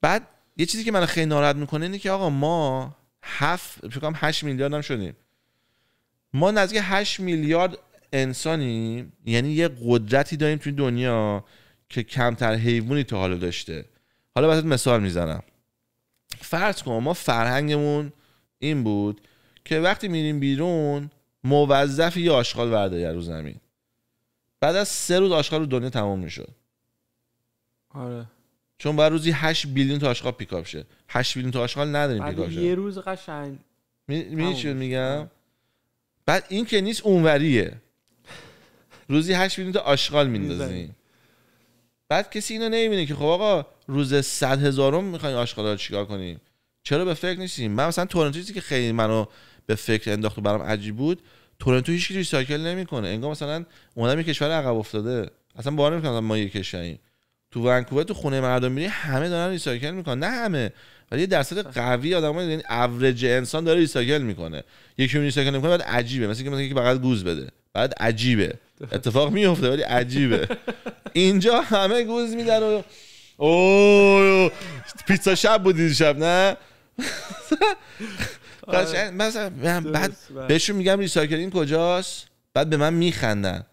Speaker 1: بعد یه چیزی که من خیلی ناراحت میکنه اینه که آقا ما هفت فکر کنم 8 میلیارد هم شدیم ما نزدیک هشت میلیارد انسانیم یعنی یه قدرتی داریم توی دنیا که کمتر حیوانی تا حالا داشته حالا برات مثال میزنم فرض کن ما فرهنگمون این بود که وقتی میریم بیرون موظف یه آشغال یه رو زمین بعد از سه روز آشغال رو دنیا تمام میشد آره چون بر روزی 8 بیلیون تا آشغال پیکاپ شه 8 بیلیون تا آشغال نداریم پیکاپ شه یه
Speaker 2: روز قشنگ می چی
Speaker 1: میگم بعد این که نیست اونوریه روزی 8 بیلیون تا آشغال میندازیم بعد کسی اینو نمیبینه که خب آقا روز 100 هزارم میخواین آشغالا رو چیکار کنیم چرا به فکر نیستیم من مثلا تورنتو که خیلی منو به فکر انداخت و برام عجیب بود تورنتو هیچ ریسایکل نمیکنه انگار مثلا اونم یه کشور عقب افتاده اصلا باور نمیکنم ما یه کشوریم تو ونکوور تو خونه مردم میری همه دارن ریسایکل میکنن نه همه ولی درصد قوی آدم های یعنی اوریج انسان داره ریسایکل میکنه یکی اون ریسایکل نمیکنه بعد عجیبه مثل که مثلا یکی فقط گوز بده بعد عجیبه اتفاق میفته ولی عجیبه اینجا همه گوز میدن و اوه پیتزا شب بودی شب نه [laughs] آره. مثلا بعد بله. بهشون میگم ریسایکلینگ کجاست بعد به من میخندن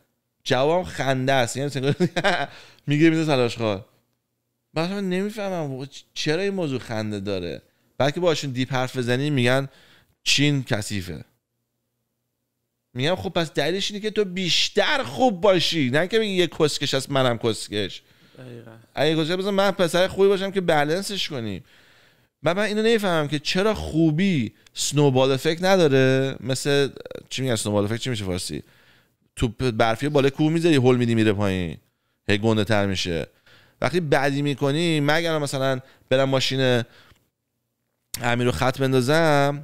Speaker 1: جواب خنده است یعنی میگه میده تلاش بعد من نمیفهمم چرا این موضوع خنده داره بلکه باشون دیپ حرف بزنی میگن چین کثیفه میگم خب پس دلیلش اینه که تو بیشتر خوب باشی نه که بگی یه کسکش هست منم کسکش اگه کسکش بزن من پسر خوبی باشم که بلنسش کنیم و من اینو نمیفهمم که چرا خوبی سنوبال افکت نداره مثل چی میگن سنوبال افکت چی میشه فارسی تو برفی بالا کوه میذاری هول میدی میره پایین هی گنده تر میشه وقتی بعدی میکنی مگر مثلا برم ماشین امیر رو خط بندازم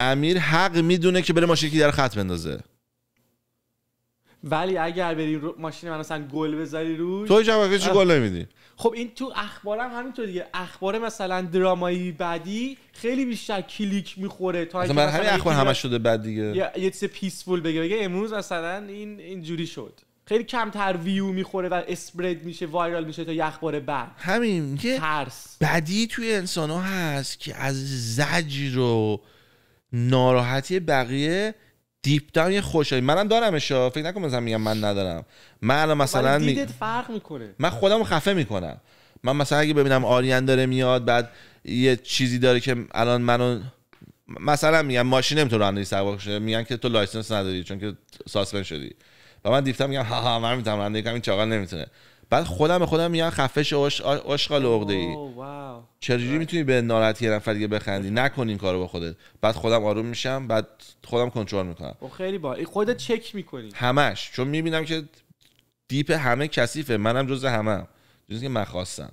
Speaker 1: امیر حق میدونه که بره ماشین که در خط بندازه
Speaker 2: ولی اگر بری ماشین من مثلا گل بذاری روش تو جواب چی گل نمیدی خب این تو اخبارم همینطور دیگه اخبار مثلا درامایی بعدی خیلی بیشتر کلیک میخوره تا مثلا همین اخبار همش شده بعد دیگه یه چیز پیسفول بگه بگه امروز مثلا این اینجوری شد خیلی کمتر ویو میخوره و اسپرد میشه وایرال میشه تا یخبار بعد همین که
Speaker 1: ترس بدی توی انسان ها هست که از زجر رو ناراحتی بقیه دیپ داون یه خوشحالی منم اشا فکر نکن مثلا میگم من ندارم من الان مثلا دیدت
Speaker 2: فرق میکنه من
Speaker 1: خودم خفه میکنم من مثلا اگه ببینم آریان داره میاد بعد یه چیزی داره که الان منو مثلا میگم ماشین نمیتونه رانندگی سوار شه میگن که تو لایسنس نداری چون که ساسپند شدی و من دیفتم میگم ها من میتونم من کنم این چاقل نمیتونه بعد خودم به خودم میگم خفش عشق لغده ای چجوری آره. میتونی به ناراحتی یه نفر دیگه بخندی نکن این کارو با خودت بعد خودم آروم میشم بعد خودم کنترل میکنم
Speaker 2: خیلی با خودت چک میکنی
Speaker 1: همش چون میبینم که دیپ همه کثیفه منم جز همه جز که من خواستم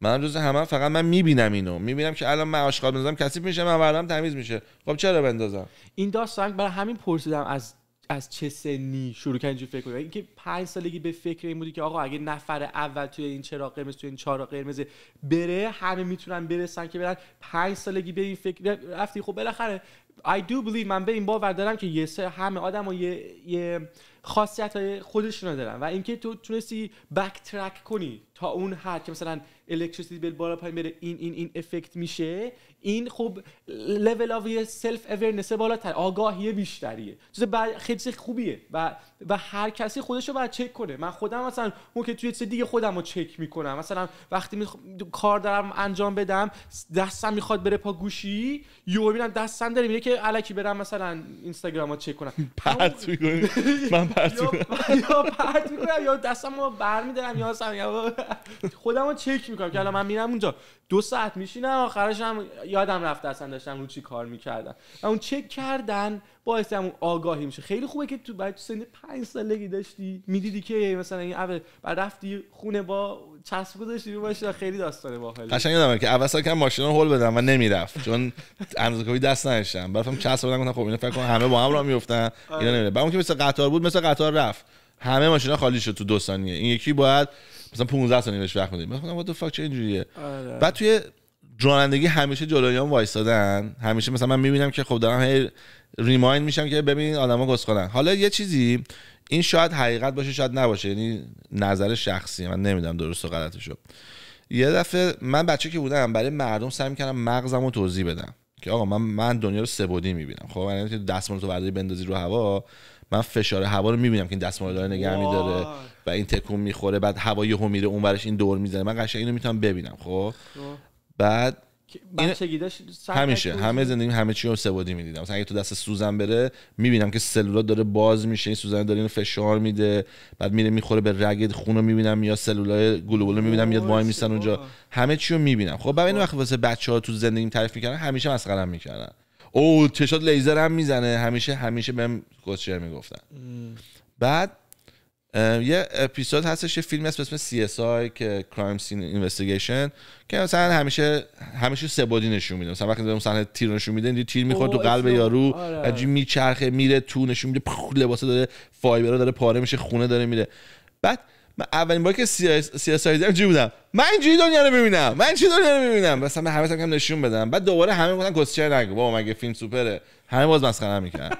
Speaker 1: منم جز همه فقط من میبینم اینو میبینم که الان من آشغال بندازم
Speaker 2: کثیف میشه من تمیز میشه خب چرا بندازم این داستان برای همین پرسیدم از از چه سنی شروع کردن اینجوری فکر کنی اینکه پنج سالگی به فکر این بودی که آقا اگه نفر اول توی این چراغ قرمز توی این چهار قرمز بره همه میتونن برسن که برن پنج سالگی به این فکر رفتی خب بالاخره I do believe من به این باور دارم که یه سه همه آدم و یه, یه خاصیت های خودشون دارن و اینکه تو تونستی بک ترک کنی تا اون حد که مثلا الکتریسیتی بل بالا پایین بره این این این افکت میشه این خب لول آف یه سلف اورنس بالاتر آگاهی بیشتریه چیز خیلی خوبیه و و هر کسی خودش رو باید چک کنه من خودم مثلا اون که توی چیز دیگه خودم رو چک میکنم مثلا وقتی کار دارم انجام بدم دستم میخواد بره پا گوشی یو ببینم دستم داره میگه که الکی برم مثلا اینستاگرام رو چک کنم [laughs] من پرت یا [laughs] پرت میکنم یا دستم رو برمیدارم یا [laughs] خودم رو چک میکنم که الان من میرم اونجا دو ساعت میشینم آخرش هم یادم رفته اصلا داشتم رو چی کار میکردم و اون چک کردن باعث آگاهی میشه خیلی خوبه که تو بعد تو سن 5 سالگی داشتی میدیدی که مثلا این اول بعد رفتی خونه با چسبوده رو باشه خیلی داستانه باحالی قشنگ
Speaker 1: یادمه که اول که ماشین رو هول بدم و نمیرفت چون اندازه کافی دست نداشتم بعدم چسب بدم گفتم خب اینا فکر کنم همه با هم راه میافتن اینا آره. نمیره بعد اون که مثل قطار بود مثل قطار رفت همه ماشینا خالی شد تو دو ثانیه این یکی باید مثلا 15 ثانیه بهش وقت میدیم مثلا what the چه اینجوریه آره. بعد توی رانندگی همیشه جلویان وایستادن همیشه مثلا من میبینم که خب دارم هی ریمایند میشم که ببین آدما گسخلن حالا یه چیزی این شاید حقیقت باشه شاید نباشه یعنی نظر شخصی من نمیدونم درست و غلطشو یه دفعه من بچه که بودم برای مردم سعی میکردم مغزم رو توضیح بدم که آقا من من دنیا رو سبودی میبینم خب من که دستمال تو برداری بندازی رو هوا من فشار هوا رو میبینم که این دستمال داره نگه میداره و این تکون میخوره بعد هوا یهو میره اونورش این دور میزنه من قشنگ اینو میتونم ببینم خب, خب. بعد بچگیداش همیشه همه زندگی همه چی رو سوادی میدیدم مثلا اگه تو دست سوزن بره میبینم که سلولات داره باز میشه این سوزن داره اینو فشار میده بعد میره میخوره به رگت خون رو میبینم یا سلولای گلوبول میبینم میاد وای میسن اونجا همه چی رو میبینم خب بعد این وقت واسه بچه ها تو زندگی تعریف میکردن همیشه هم میکردن او چشات لیزر هم میزنه همیشه همیشه بهم گوشر میگفتن بعد یه اپیزود هستش یه فیلم هست به اسم CSI که کرایم سین اینوستیگیشن که مثلا همیشه همیشه سبودی نشون میده مثلا وقتی بهمون صحنه تیر نشون میده اینجوری تیر میخوره تو قلب یارو آره. میچرخه میره تو نشون میده لباسه داره فایبرا داره پاره میشه خونه داره میره بعد من اولین بار که آی دیدم چی بودم من اینجوری دنیا رو ببینم من چی دنیا رو ببینم مثلا من همه کم نشون بدم بعد دوباره همه گفتن گسچر نگو بابا مگه فیلم سوپره همه باز مسخره میکنن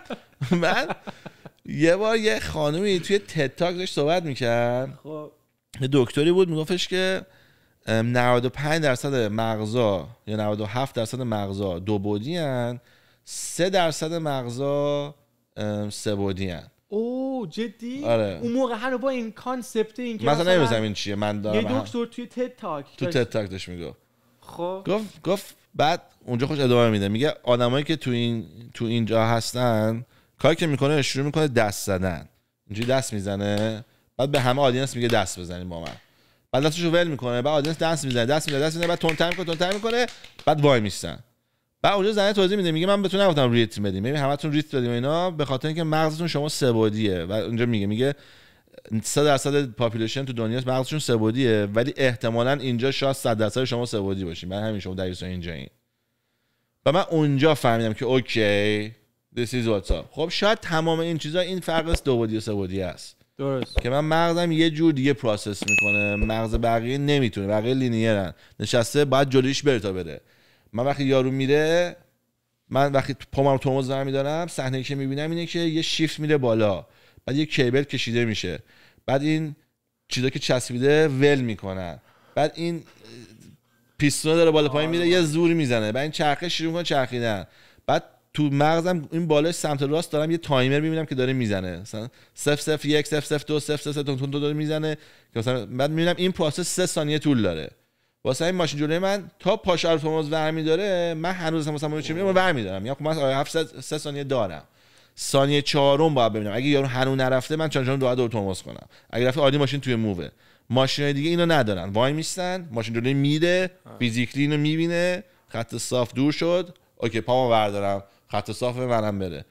Speaker 1: من [laughs] یه بار یه خانومی توی تتاک داشت صحبت میکرد خب دکتری بود میگفتش که 95 درصد مغزا یا 97 درصد مغزا دو بودی هن 3 درصد مغزا سه بودی هن
Speaker 2: او جدی آره. اون موقع هر با این کانسپت این که مثلا نمیزم این چیه من دارم یه دکتر توی تد تاک تو تد تاک
Speaker 1: داشت میگفت خب گفت گفت بعد اونجا خوش ادامه میده میگه آدمایی که تو این تو اینجا هستن کاری که میکنه شروع میکنه دست زدن اینجوری دست میزنه بعد به همه آدینس میگه دست بزنیم با من بعد دستشو ول میکنه بعد آدینس دست میزنه دست میزنه دست میزنه بعد تون میکنه تون میکنه بعد وای میستن بعد اونجا زنه توضیح میده میگه من بهتون نگفتم ریتم بدیم ببین همتون ریتم دادیم اینا به خاطر اینکه مغزتون شما سبودیه و اونجا میگه میگه 100 درصد پاپولیشن تو دنیا مغزشون سبودیه ولی احتمالا اینجا شاید 100 درصد شما سبودی باشین من همین شما در اینجا این و من اونجا فهمیدم که اوکی This is what's up. خب شاید تمام این چیزا این فرق است دو بودی و سه بودی است درست که من مغزم یه جور دیگه پروسس میکنه مغز بقیه نمیتونه بقیه لینیرن نشسته بعد جلویش بره تا بره من وقتی یارو میره من وقتی پامم ترمز میدارم صحنه که میبینم اینه که یه شیفت میره بالا بعد یه کیبل کشیده میشه بعد این چیزا که چسبیده ول میکنن بعد این پیستون داره بالا پایین میره یه زوری میزنه بعد این چرخه شروع میکنه چرخیدن بعد تو مغزم این بالاش سمت راست دارم یه تایمر میبینم که داره میزنه مثلا 0 1 0 0 2 0 0 داره میزنه که مثلا بعد میبینم این پروسس 3 ثانیه طول داره واسه این ماشین جلوی من تا پاش الفاموز برمی داره من هنوز مثلا چی میگم برمی دارم یا خب من 7 3 ثانیه دارم ثانیه چهارم باید ببینم اگه یارو هنوز نرفته من چون چون دو اتوماس کنم اگه رفته عادی ماشین توی موه ماشین دیگه اینو ندارن وای میستن ماشین جلوی میره فیزیکلی اینو میبینه خط صاف دور شد اوکی پامو بردارم خط صاف منم بره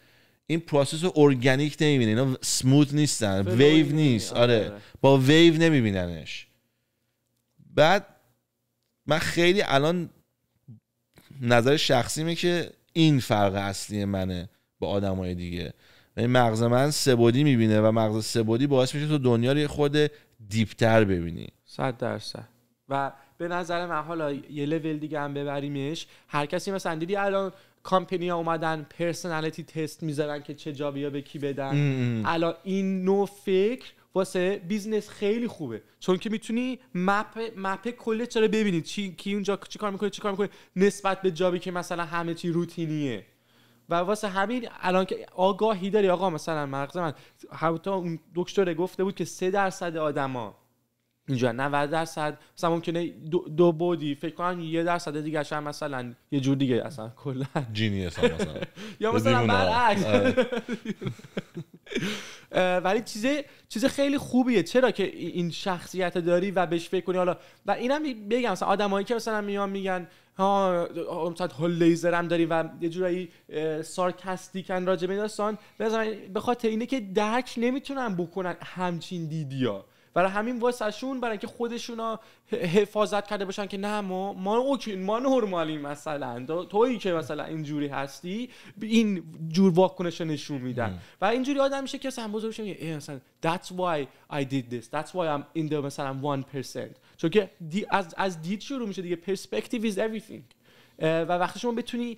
Speaker 1: این پروسس ارگانیک نمیبینه اینا سموت نیستن ویو نیست آره, آره. با ویو نمیبیننش بعد من خیلی الان نظر شخصیمه که این فرق اصلی منه با آدمای دیگه یعنی مغز من سبودی میبینه و مغز سبودی باعث میشه تو دنیا رو خود دیپتر ببینی صد درصد
Speaker 2: و به نظر من حالا یه لول دیگه هم ببریمش هر کسی مثلا دیدی الان کامپنی ها اومدن پرسنالیتی تست میذارن که چه ها به کی بدن الان این نوع فکر واسه بیزنس خیلی خوبه چون که میتونی مپ مپ کل چرا ببینی چی کی اونجا چی کار میکنه چی کار میکنه نسبت به جابی که مثلا همه چی روتینیه و واسه همین الان که آگاهی داری آقا مثلا مغز من حتی اون دکتر گفته بود که سه درصد آدما اینجا 90 درصد مثلا ممکنه دو, دو بودی فکر کنم یه درصد دیگه هم مثلا یه جور دیگه اصلا کلا جینی مثلا [laughs] یا مثلا برعکس آره. [laughs] ولی چیز چیز خیلی خوبیه چرا که این شخصیت داری و بهش فکر کنی حالا و اینم بگم مثلا آدمایی که مثلا میان میگن ها مثلا هول لیزر هم داری و یه جورایی سارکاستیکن راجع به داستان به خاطر اینه که درک نمیتونن بکنن همچین دیدیا برای همین واسهشون برای که خودشون حفاظت کرده باشن که نه ما ما اوکی ما نرمالیم مثلا تویی که مثلا اینجوری هستی این جور واکنش نشون میدن و اینجوری آدم میشه که مثلا بزرگ میشه مثلا that's why I did this that's why I'm in the مثلا 1% چون که دی از از دید شروع میشه دیگه perspective is everything و وقتی شما بتونی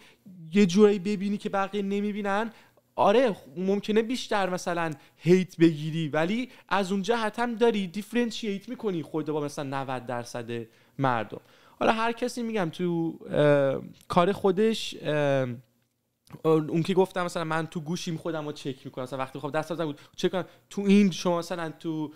Speaker 2: یه جورایی ببینی که بقیه نمیبینن آره ممکنه بیشتر مثلا هیت بگیری ولی از اون جهت هم داری دیفرنشییت میکنی خود با مثلا 90 درصد مردم حالا هر کسی میگم تو کار خودش اون که گفتم مثلا من تو گوشیم خودم رو چک میکنم مثلا وقتی خب دست بود چک کنم تو این شما مثلا تو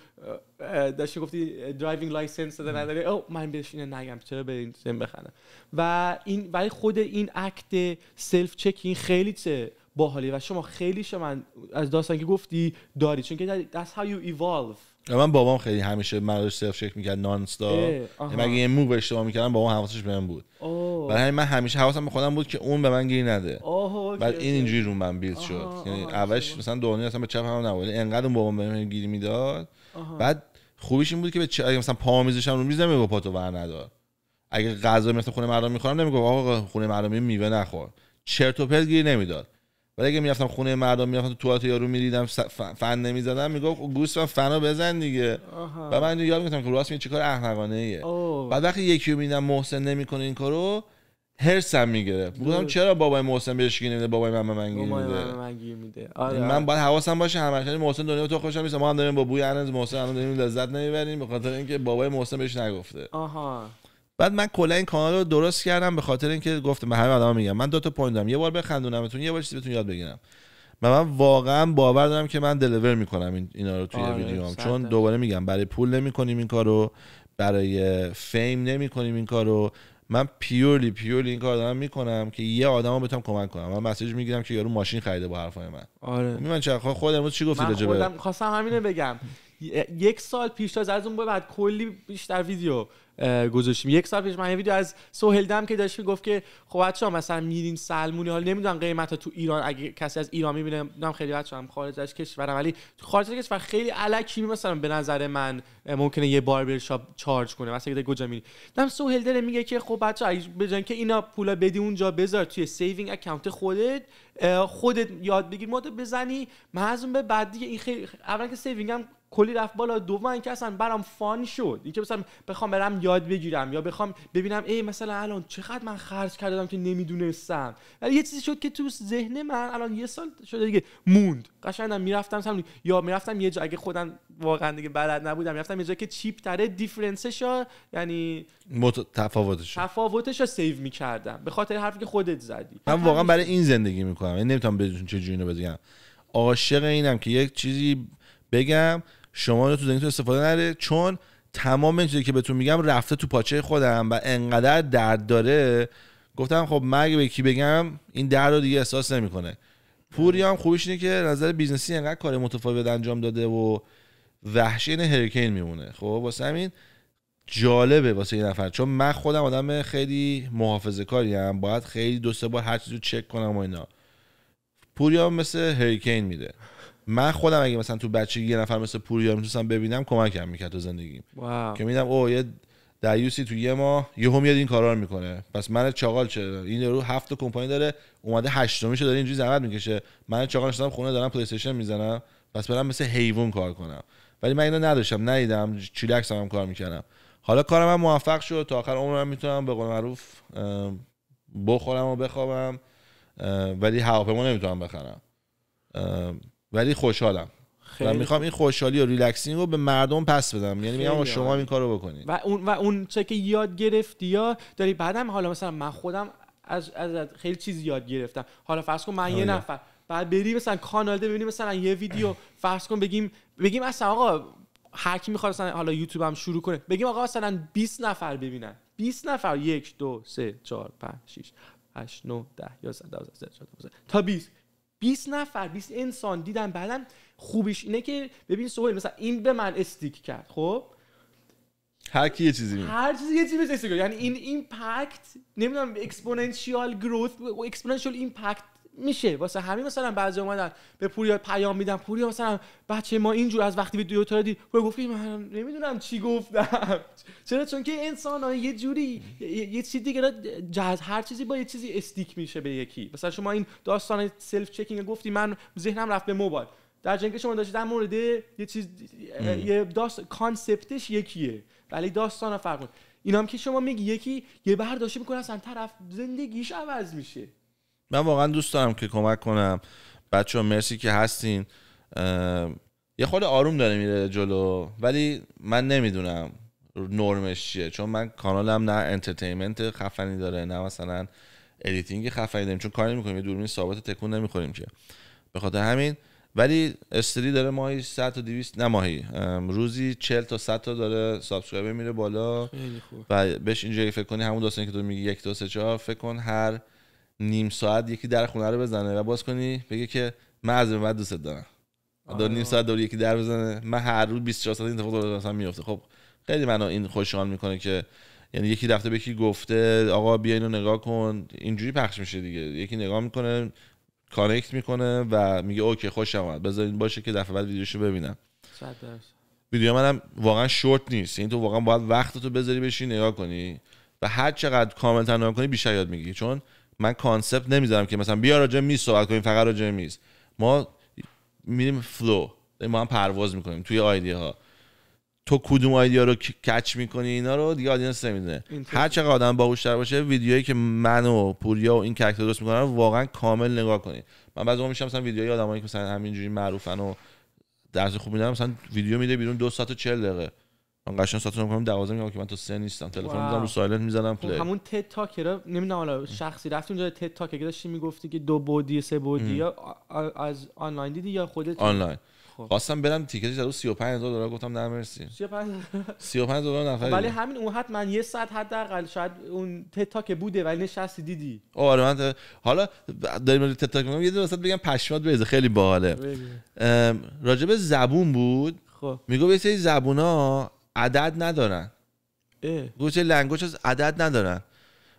Speaker 2: داشتی گفتی درایوینگ لایسنس داده نداری او من بهش اینه نگم چرا به این بخنم و این ولی خود این اکت سلف چک این خیلی چه باحالی و شما خیلی من از داستان که گفتی داری چون که that's how you evolve
Speaker 1: من بابام خیلی همیشه مراش سلف شک میکرد نان یعنی مگه یه مو اشتباه میکردم بابام حواسش من بود برای من همیشه حواسم به خودم بود که اون به من گیر نده بعد این اینجوری رو من بیلد شد یعنی اولش مثلا دنیا اصلا به چپ هم نبود یعنی انقدر اون بابام من گیر میداد بعد خوبیش این بود که به چه مثلا پا میزشم رو میز نمیگو پاتو ور ندار اگه غذا مثل خونه مردم میخورم نمیگو آقا خونه مردم میوه نخور چرت و پرت گیر نمیداد ولی اگه میرفتم خونه مردم میرفتم تو توالت یارو میدیدم فن نمیزدم میگفت خب گوست و فنا بزن دیگه و من یاد میگفتم که راست میگه چیکار احمقانه ایه بعد وقتی یکی رو محسن نمیکنه این کارو هرسم میگیره بودم چرا بابای محسن بهش گیر نمیده بابای من گیر میده من
Speaker 2: آره،, یعنی آره من
Speaker 1: باید حواسم باشه همش یعنی محسن دنیا تو خوشم نیست ما هم داریم با بوی انز محسن هم داریم لذت نمیبریم به خاطر اینکه بابای محسن بهش نگفته آها بعد من کلا این کانال رو درست کردم به خاطر اینکه گفتم به همه آدما میگم من دو تا پوینت دارم یه بار بخندونمتون یه بار چیزی بهتون یاد بگیرم و من واقعا باور دارم که من دلیور میکنم این اینا رو توی آره، ویدیوام چون دوباره میگم برای پول نمیکنیم این کارو برای فیم نمیکنیم این کارو من پیورلی پیورلی این کار دارم میکنم که یه آدمو بتونم کمک کنم من مسیج میگیرم که یارو ماشین خریده با حرفای من آره من چرا خب خود امروز چی گفتی راجع خودم
Speaker 2: خواستم همینه بگم یک سال پیش از اون بعد کلی بیشتر ویدیو گذاشتیم یک سال پیش من ویدیو از سهیل دم که داشت گفت که خب بچا مثلا میرین سلمونی حال نمیدونم قیمت ها تو ایران اگه کسی از ایران میبینه نمیدونم خیلی بچه هم خارج از کشورم ولی تو خارج از کشور خیلی الکی مثلا به نظر من ممکنه یه باربر شاپ چارج کنه مثلا اگه کجا میری دم سهیل دل میگه که خب به بجن که اینا پولا بدی اونجا بذار توی سیوینگ اکانت خودت خودت یاد بگیر مود بزنی معزوم به بعد دیگه این خیلی اولا که سیوینگ هم کلی رفت بالا دوم که اصلا برام فان شد اینکه مثلا بخوام برم یاد بگیرم یا بخوام ببینم ای مثلا الان چقدر من خرج کردم که نمیدونستم ولی یه چیزی شد که تو ذهن من الان یه سال شده دیگه موند قشنگم میرفتم سم... یا میرفتم یه جا اگه خودم واقعا دیگه بلد نبودم میرفتم یه جا که چیپ تره دیفرنسش یعنی
Speaker 1: مت... تفاوتش
Speaker 2: تفاوتش رو سیو میکردم به خاطر حرفی که خودت زدی
Speaker 1: من واقعا برای این زندگی میکنم یعنی نمیتونم بدون چه جوری بگم عاشق اینم که یک چیزی بگم شما رو تو زندگیتون استفاده نره چون تمام این چیزی که بهتون میگم رفته تو پاچه خودم و انقدر درد داره گفتم خب مگه به کی بگم این درد رو دیگه احساس نمیکنه پوری هم خوبیش اینه که نظر بیزنسی انقدر کار متفاوت انجام داده و وحشی این هرکین میمونه خب واسه همین جالبه واسه یه نفر چون من خودم آدم خیلی محافظه هم باید خیلی دو بار هر رو چک کنم و اینا پوریام مثل هریکین میده من خودم اگه مثلا تو بچگی یه نفر مثل پوریا میتونستم ببینم کمکم میکرد تو زندگیم واو. که میدم او یه دریوسی تو یه ماه یه میاد این کارا رو میکنه پس من چاقال چه این رو هفت کمپانی داره اومده هشتمیشو داره اینجوری زحمت میکشه من چاقال شدم خونه دارم پلی استیشن میزنم پس برم مثل حیوان کار کنم ولی من اینو نداشتم ندیدم چیلکس هم, کار میکردم حالا کارم هم موفق شد تا آخر عمرم میتونم به قول معروف بخورم و بخوابم ولی هواپیما نمیتونم بخرم ولی خوشحالم خیلی. و میخوام این خوشحالی و ریلکسینگ رو به مردم پس بدم یعنی میگم شما هم این کارو بکنید
Speaker 2: و اون و اون چه که یاد گرفتی یا داری بعدم حالا مثلا من خودم از, از خیلی چیز یاد گرفتم حالا فرض کن من یه آره. نفر بعد بری مثلا کانال ده ببینی مثلا یه ویدیو فرض کن بگیم بگیم اصلا آقا هر کی میخواد مثلا حالا یوتیوب هم شروع کنه بگیم آقا مثلا 20 نفر ببینن 20 نفر 1 2 3 4 5 6 8 9 10 11 12 13 14 15 تا 20 20 نفر 20 انسان دیدن بعدا خوبیش اینه که ببین سوهیل مثلا این به من استیک کرد خب
Speaker 1: هر کی یه چیزی میده
Speaker 2: هر چیزی یه چیزی استیک یعنی این ایمپکت نمیدونم اکسپوننشیال گروث اکسپوننشیال ایمپکت میشه واسه همین مثلا بعضی اومدن به پوریا پیام میدن پوریا مثلا بچه ما اینجور از وقتی ویدیو تو دید پوریا گفتی من نمیدونم چی گفتم [laughs] چرا چون که انسان ها یه جوری یه چیز دیگه جز هر چیزی با یه چیزی استیک میشه به یکی مثلا شما این داستان سلف چکینگ گفتی من ذهنم رفت به موبایل در جنگ شما داشتید در مورد یه چیز یه داست کانسپتش یکیه ولی داستان فرق اینا که شما میگی یکی یه برداشت میکنه اصلا طرف زندگیش عوض میشه
Speaker 1: من واقعا دوست دارم که کمک کنم بچه ها مرسی که هستین یه خود آروم داره میره جلو ولی من نمیدونم نرمش چیه چون من کانالم نه انترتینمنت خفنی داره نه مثلا ادیتینگ خفنی داریم چون کار نمیکنیم یه دوربین ثابت تکون نمیخوریم که به خاطر همین ولی استری داره ماهی 100 تا 200 نه ماهی روزی 40 تا 100 تا داره سابسکرایبر میره بالا خیلی خوب. و بهش اینجوری فکر کنی همون داستانی که تو میگی یک تا 3 4 فکر کن هر نیم ساعت یکی در خونه رو بزنه و باز کنی بگه که من از بعد دوستت دارم آره. دور نیم ساعت دور یکی در بزنه من هر روز 24 ساعت این اتفاق مثلا میفته خب خیلی منو این خوشحال میکنه که یعنی یکی رفته به گفته آقا بیا اینو نگاه کن اینجوری پخش میشه دیگه یکی نگاه میکنه کانکت میکنه و میگه اوکی خوش اومد بذارین باشه که دفعه بعد ویدیوشو ببینم ویدیو منم واقعا شورت نیست این یعنی تو واقعا باید وقت تو بذاری بشین، نگاه کنی و هر چقدر کامل تنها کنی بیشتر یاد میگی چون من کانسپت نمیذارم که مثلا بیا راجع میز صحبت کنیم فقط راجع میز ما میریم فلو ما هم پرواز میکنیم توی آیدیا ها تو کدوم ایده رو کچ میکنی اینا رو دیگه آدینس نمیدونه هر چقدر آدم باهوشتر باشه ویدیوهایی که من و پوریا و این کاراکتر درست میکنن واقعا کامل نگاه کنید من بعضی میشم مثلا ویدیوهای آدمایی که مثلا همینجوری معروفن و درس خوب میدن مثلا ویدیو میده بیرون دو ساعت و دقیقه من قشنگ ساتون میکنم 12 میگم که من تو سه نیستم تلفن میذارم رو سایلنت میزنم خب، پلی همون
Speaker 2: تد تاکر نمیدونم حالا شخصی رفت اونجا تد تاکر که داشتی میگفتی که دو بودی سه بودی یا از آنلاین دیدی یا خودت آنلاین خب. خواستم
Speaker 1: برم تیکتی زدو 35000 دلار گفتم نه مرسی 35 دلار [laughs] نفر ولی
Speaker 2: همین اون حد من یه ساعت درقل شاید اون تتاک بوده ولی نشستی دیدی
Speaker 1: آره من حالا داریم تتاک میگم یه دوست بگم پشمات بیزه خیلی باحاله راجب زبون بود خب میگو یه سری زبونا عدد ندارن گفت لنگوش از عدد ندارن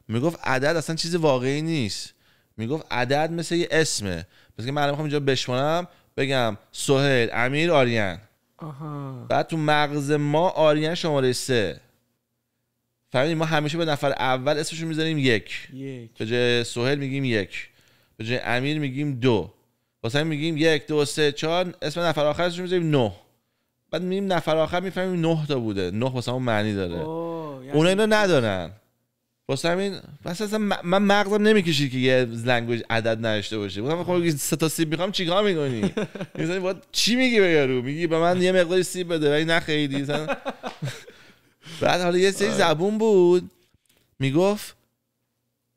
Speaker 1: میگفت عدد اصلا چیز واقعی نیست میگفت عدد مثل یه اسمه مثل که من میخوام اینجا بشمارم بگم سهل امیر آریان
Speaker 2: آها.
Speaker 1: بعد تو مغز ما آریان شماره سه فهمیدیم ما همیشه به نفر اول اسمشو میذاریم یک, یک. به جای میگیم یک به جای امیر میگیم دو واسه میگیم یک دو سه چهار اسم نفر آخرشو میذاریم نه بعد میریم نفر آخر میفهمیم نه تا بوده نه واسه اون معنی داره یعنی اونا اینو ندارن واسه همین واسه اصلا من مغزم نمیکشید که یه لنگویج عدد نشته باشه بودم خب سه تا سیب میخوام چیکار میکنی مثلا [laughs] یعنی باید چی میگی به یارو میگی به من یه مقدار سیب بده ولی نه خیلی [laughs] بعد حالا یه سری زبون بود میگفت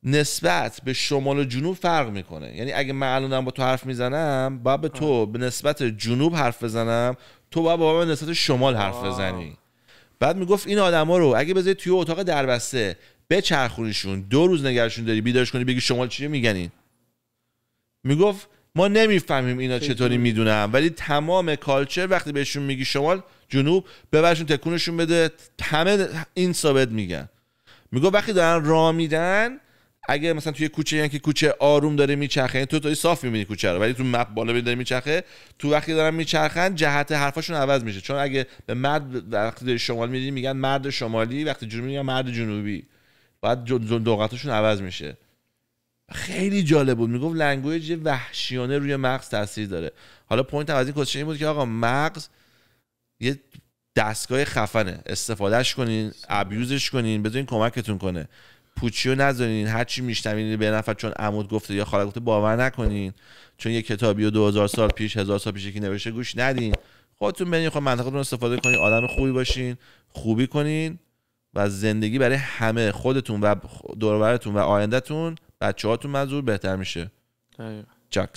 Speaker 1: نسبت به شمال و جنوب فرق میکنه یعنی اگه من الانم با تو حرف میزنم باید به تو به نسبت جنوب حرف بزنم تو باید با من نسبت شمال حرف بزنی بعد میگفت این آدما رو اگه بذاری توی اتاق دربسته بچرخونیشون دو روز نگرشون داری بیدارش کنی بگی شمال چی میگنین میگفت ما نمیفهمیم اینا چطوری میدونم ولی تمام کالچر وقتی بهشون میگی شمال جنوب ببرشون تکونشون بده همه این ثابت میگن میگفت وقتی دارن را میدن اگه مثلا توی کوچه یعنی که کوچه آروم داره میچرخه یعنی تو داری صاف میبینی کوچه رو ولی تو مپ بالا داره میچرخه تو وقتی دارن میچرخن جهت حرفاشون عوض میشه چون اگه به مرد وقتی شمال میری میگن مرد شمالی وقتی جنوبی میگن مرد جنوبی بعد دوغتشون عوض میشه خیلی جالب بود میگفت لنگویج وحشیانه روی مغز تاثیر داره حالا پوینت از این کوشن بود که آقا مغز یه دستگاه خفنه استفادهش کنین ابیوزش کنین بذارین کمکتون کنه پوچیو نذارین هر چی میشنوین به نفر چون عمود گفته یا خاله گفته باور نکنین چون یه کتابی و 2000 سال پیش 1000 سال پیش که نوشته گوش ندین خودتون برین خود خب منطقتون استفاده کنین آدم خوبی باشین خوبی کنین و زندگی برای همه خودتون و دورورتون و آیندهتون بچه هاتون منظور بهتر میشه جکس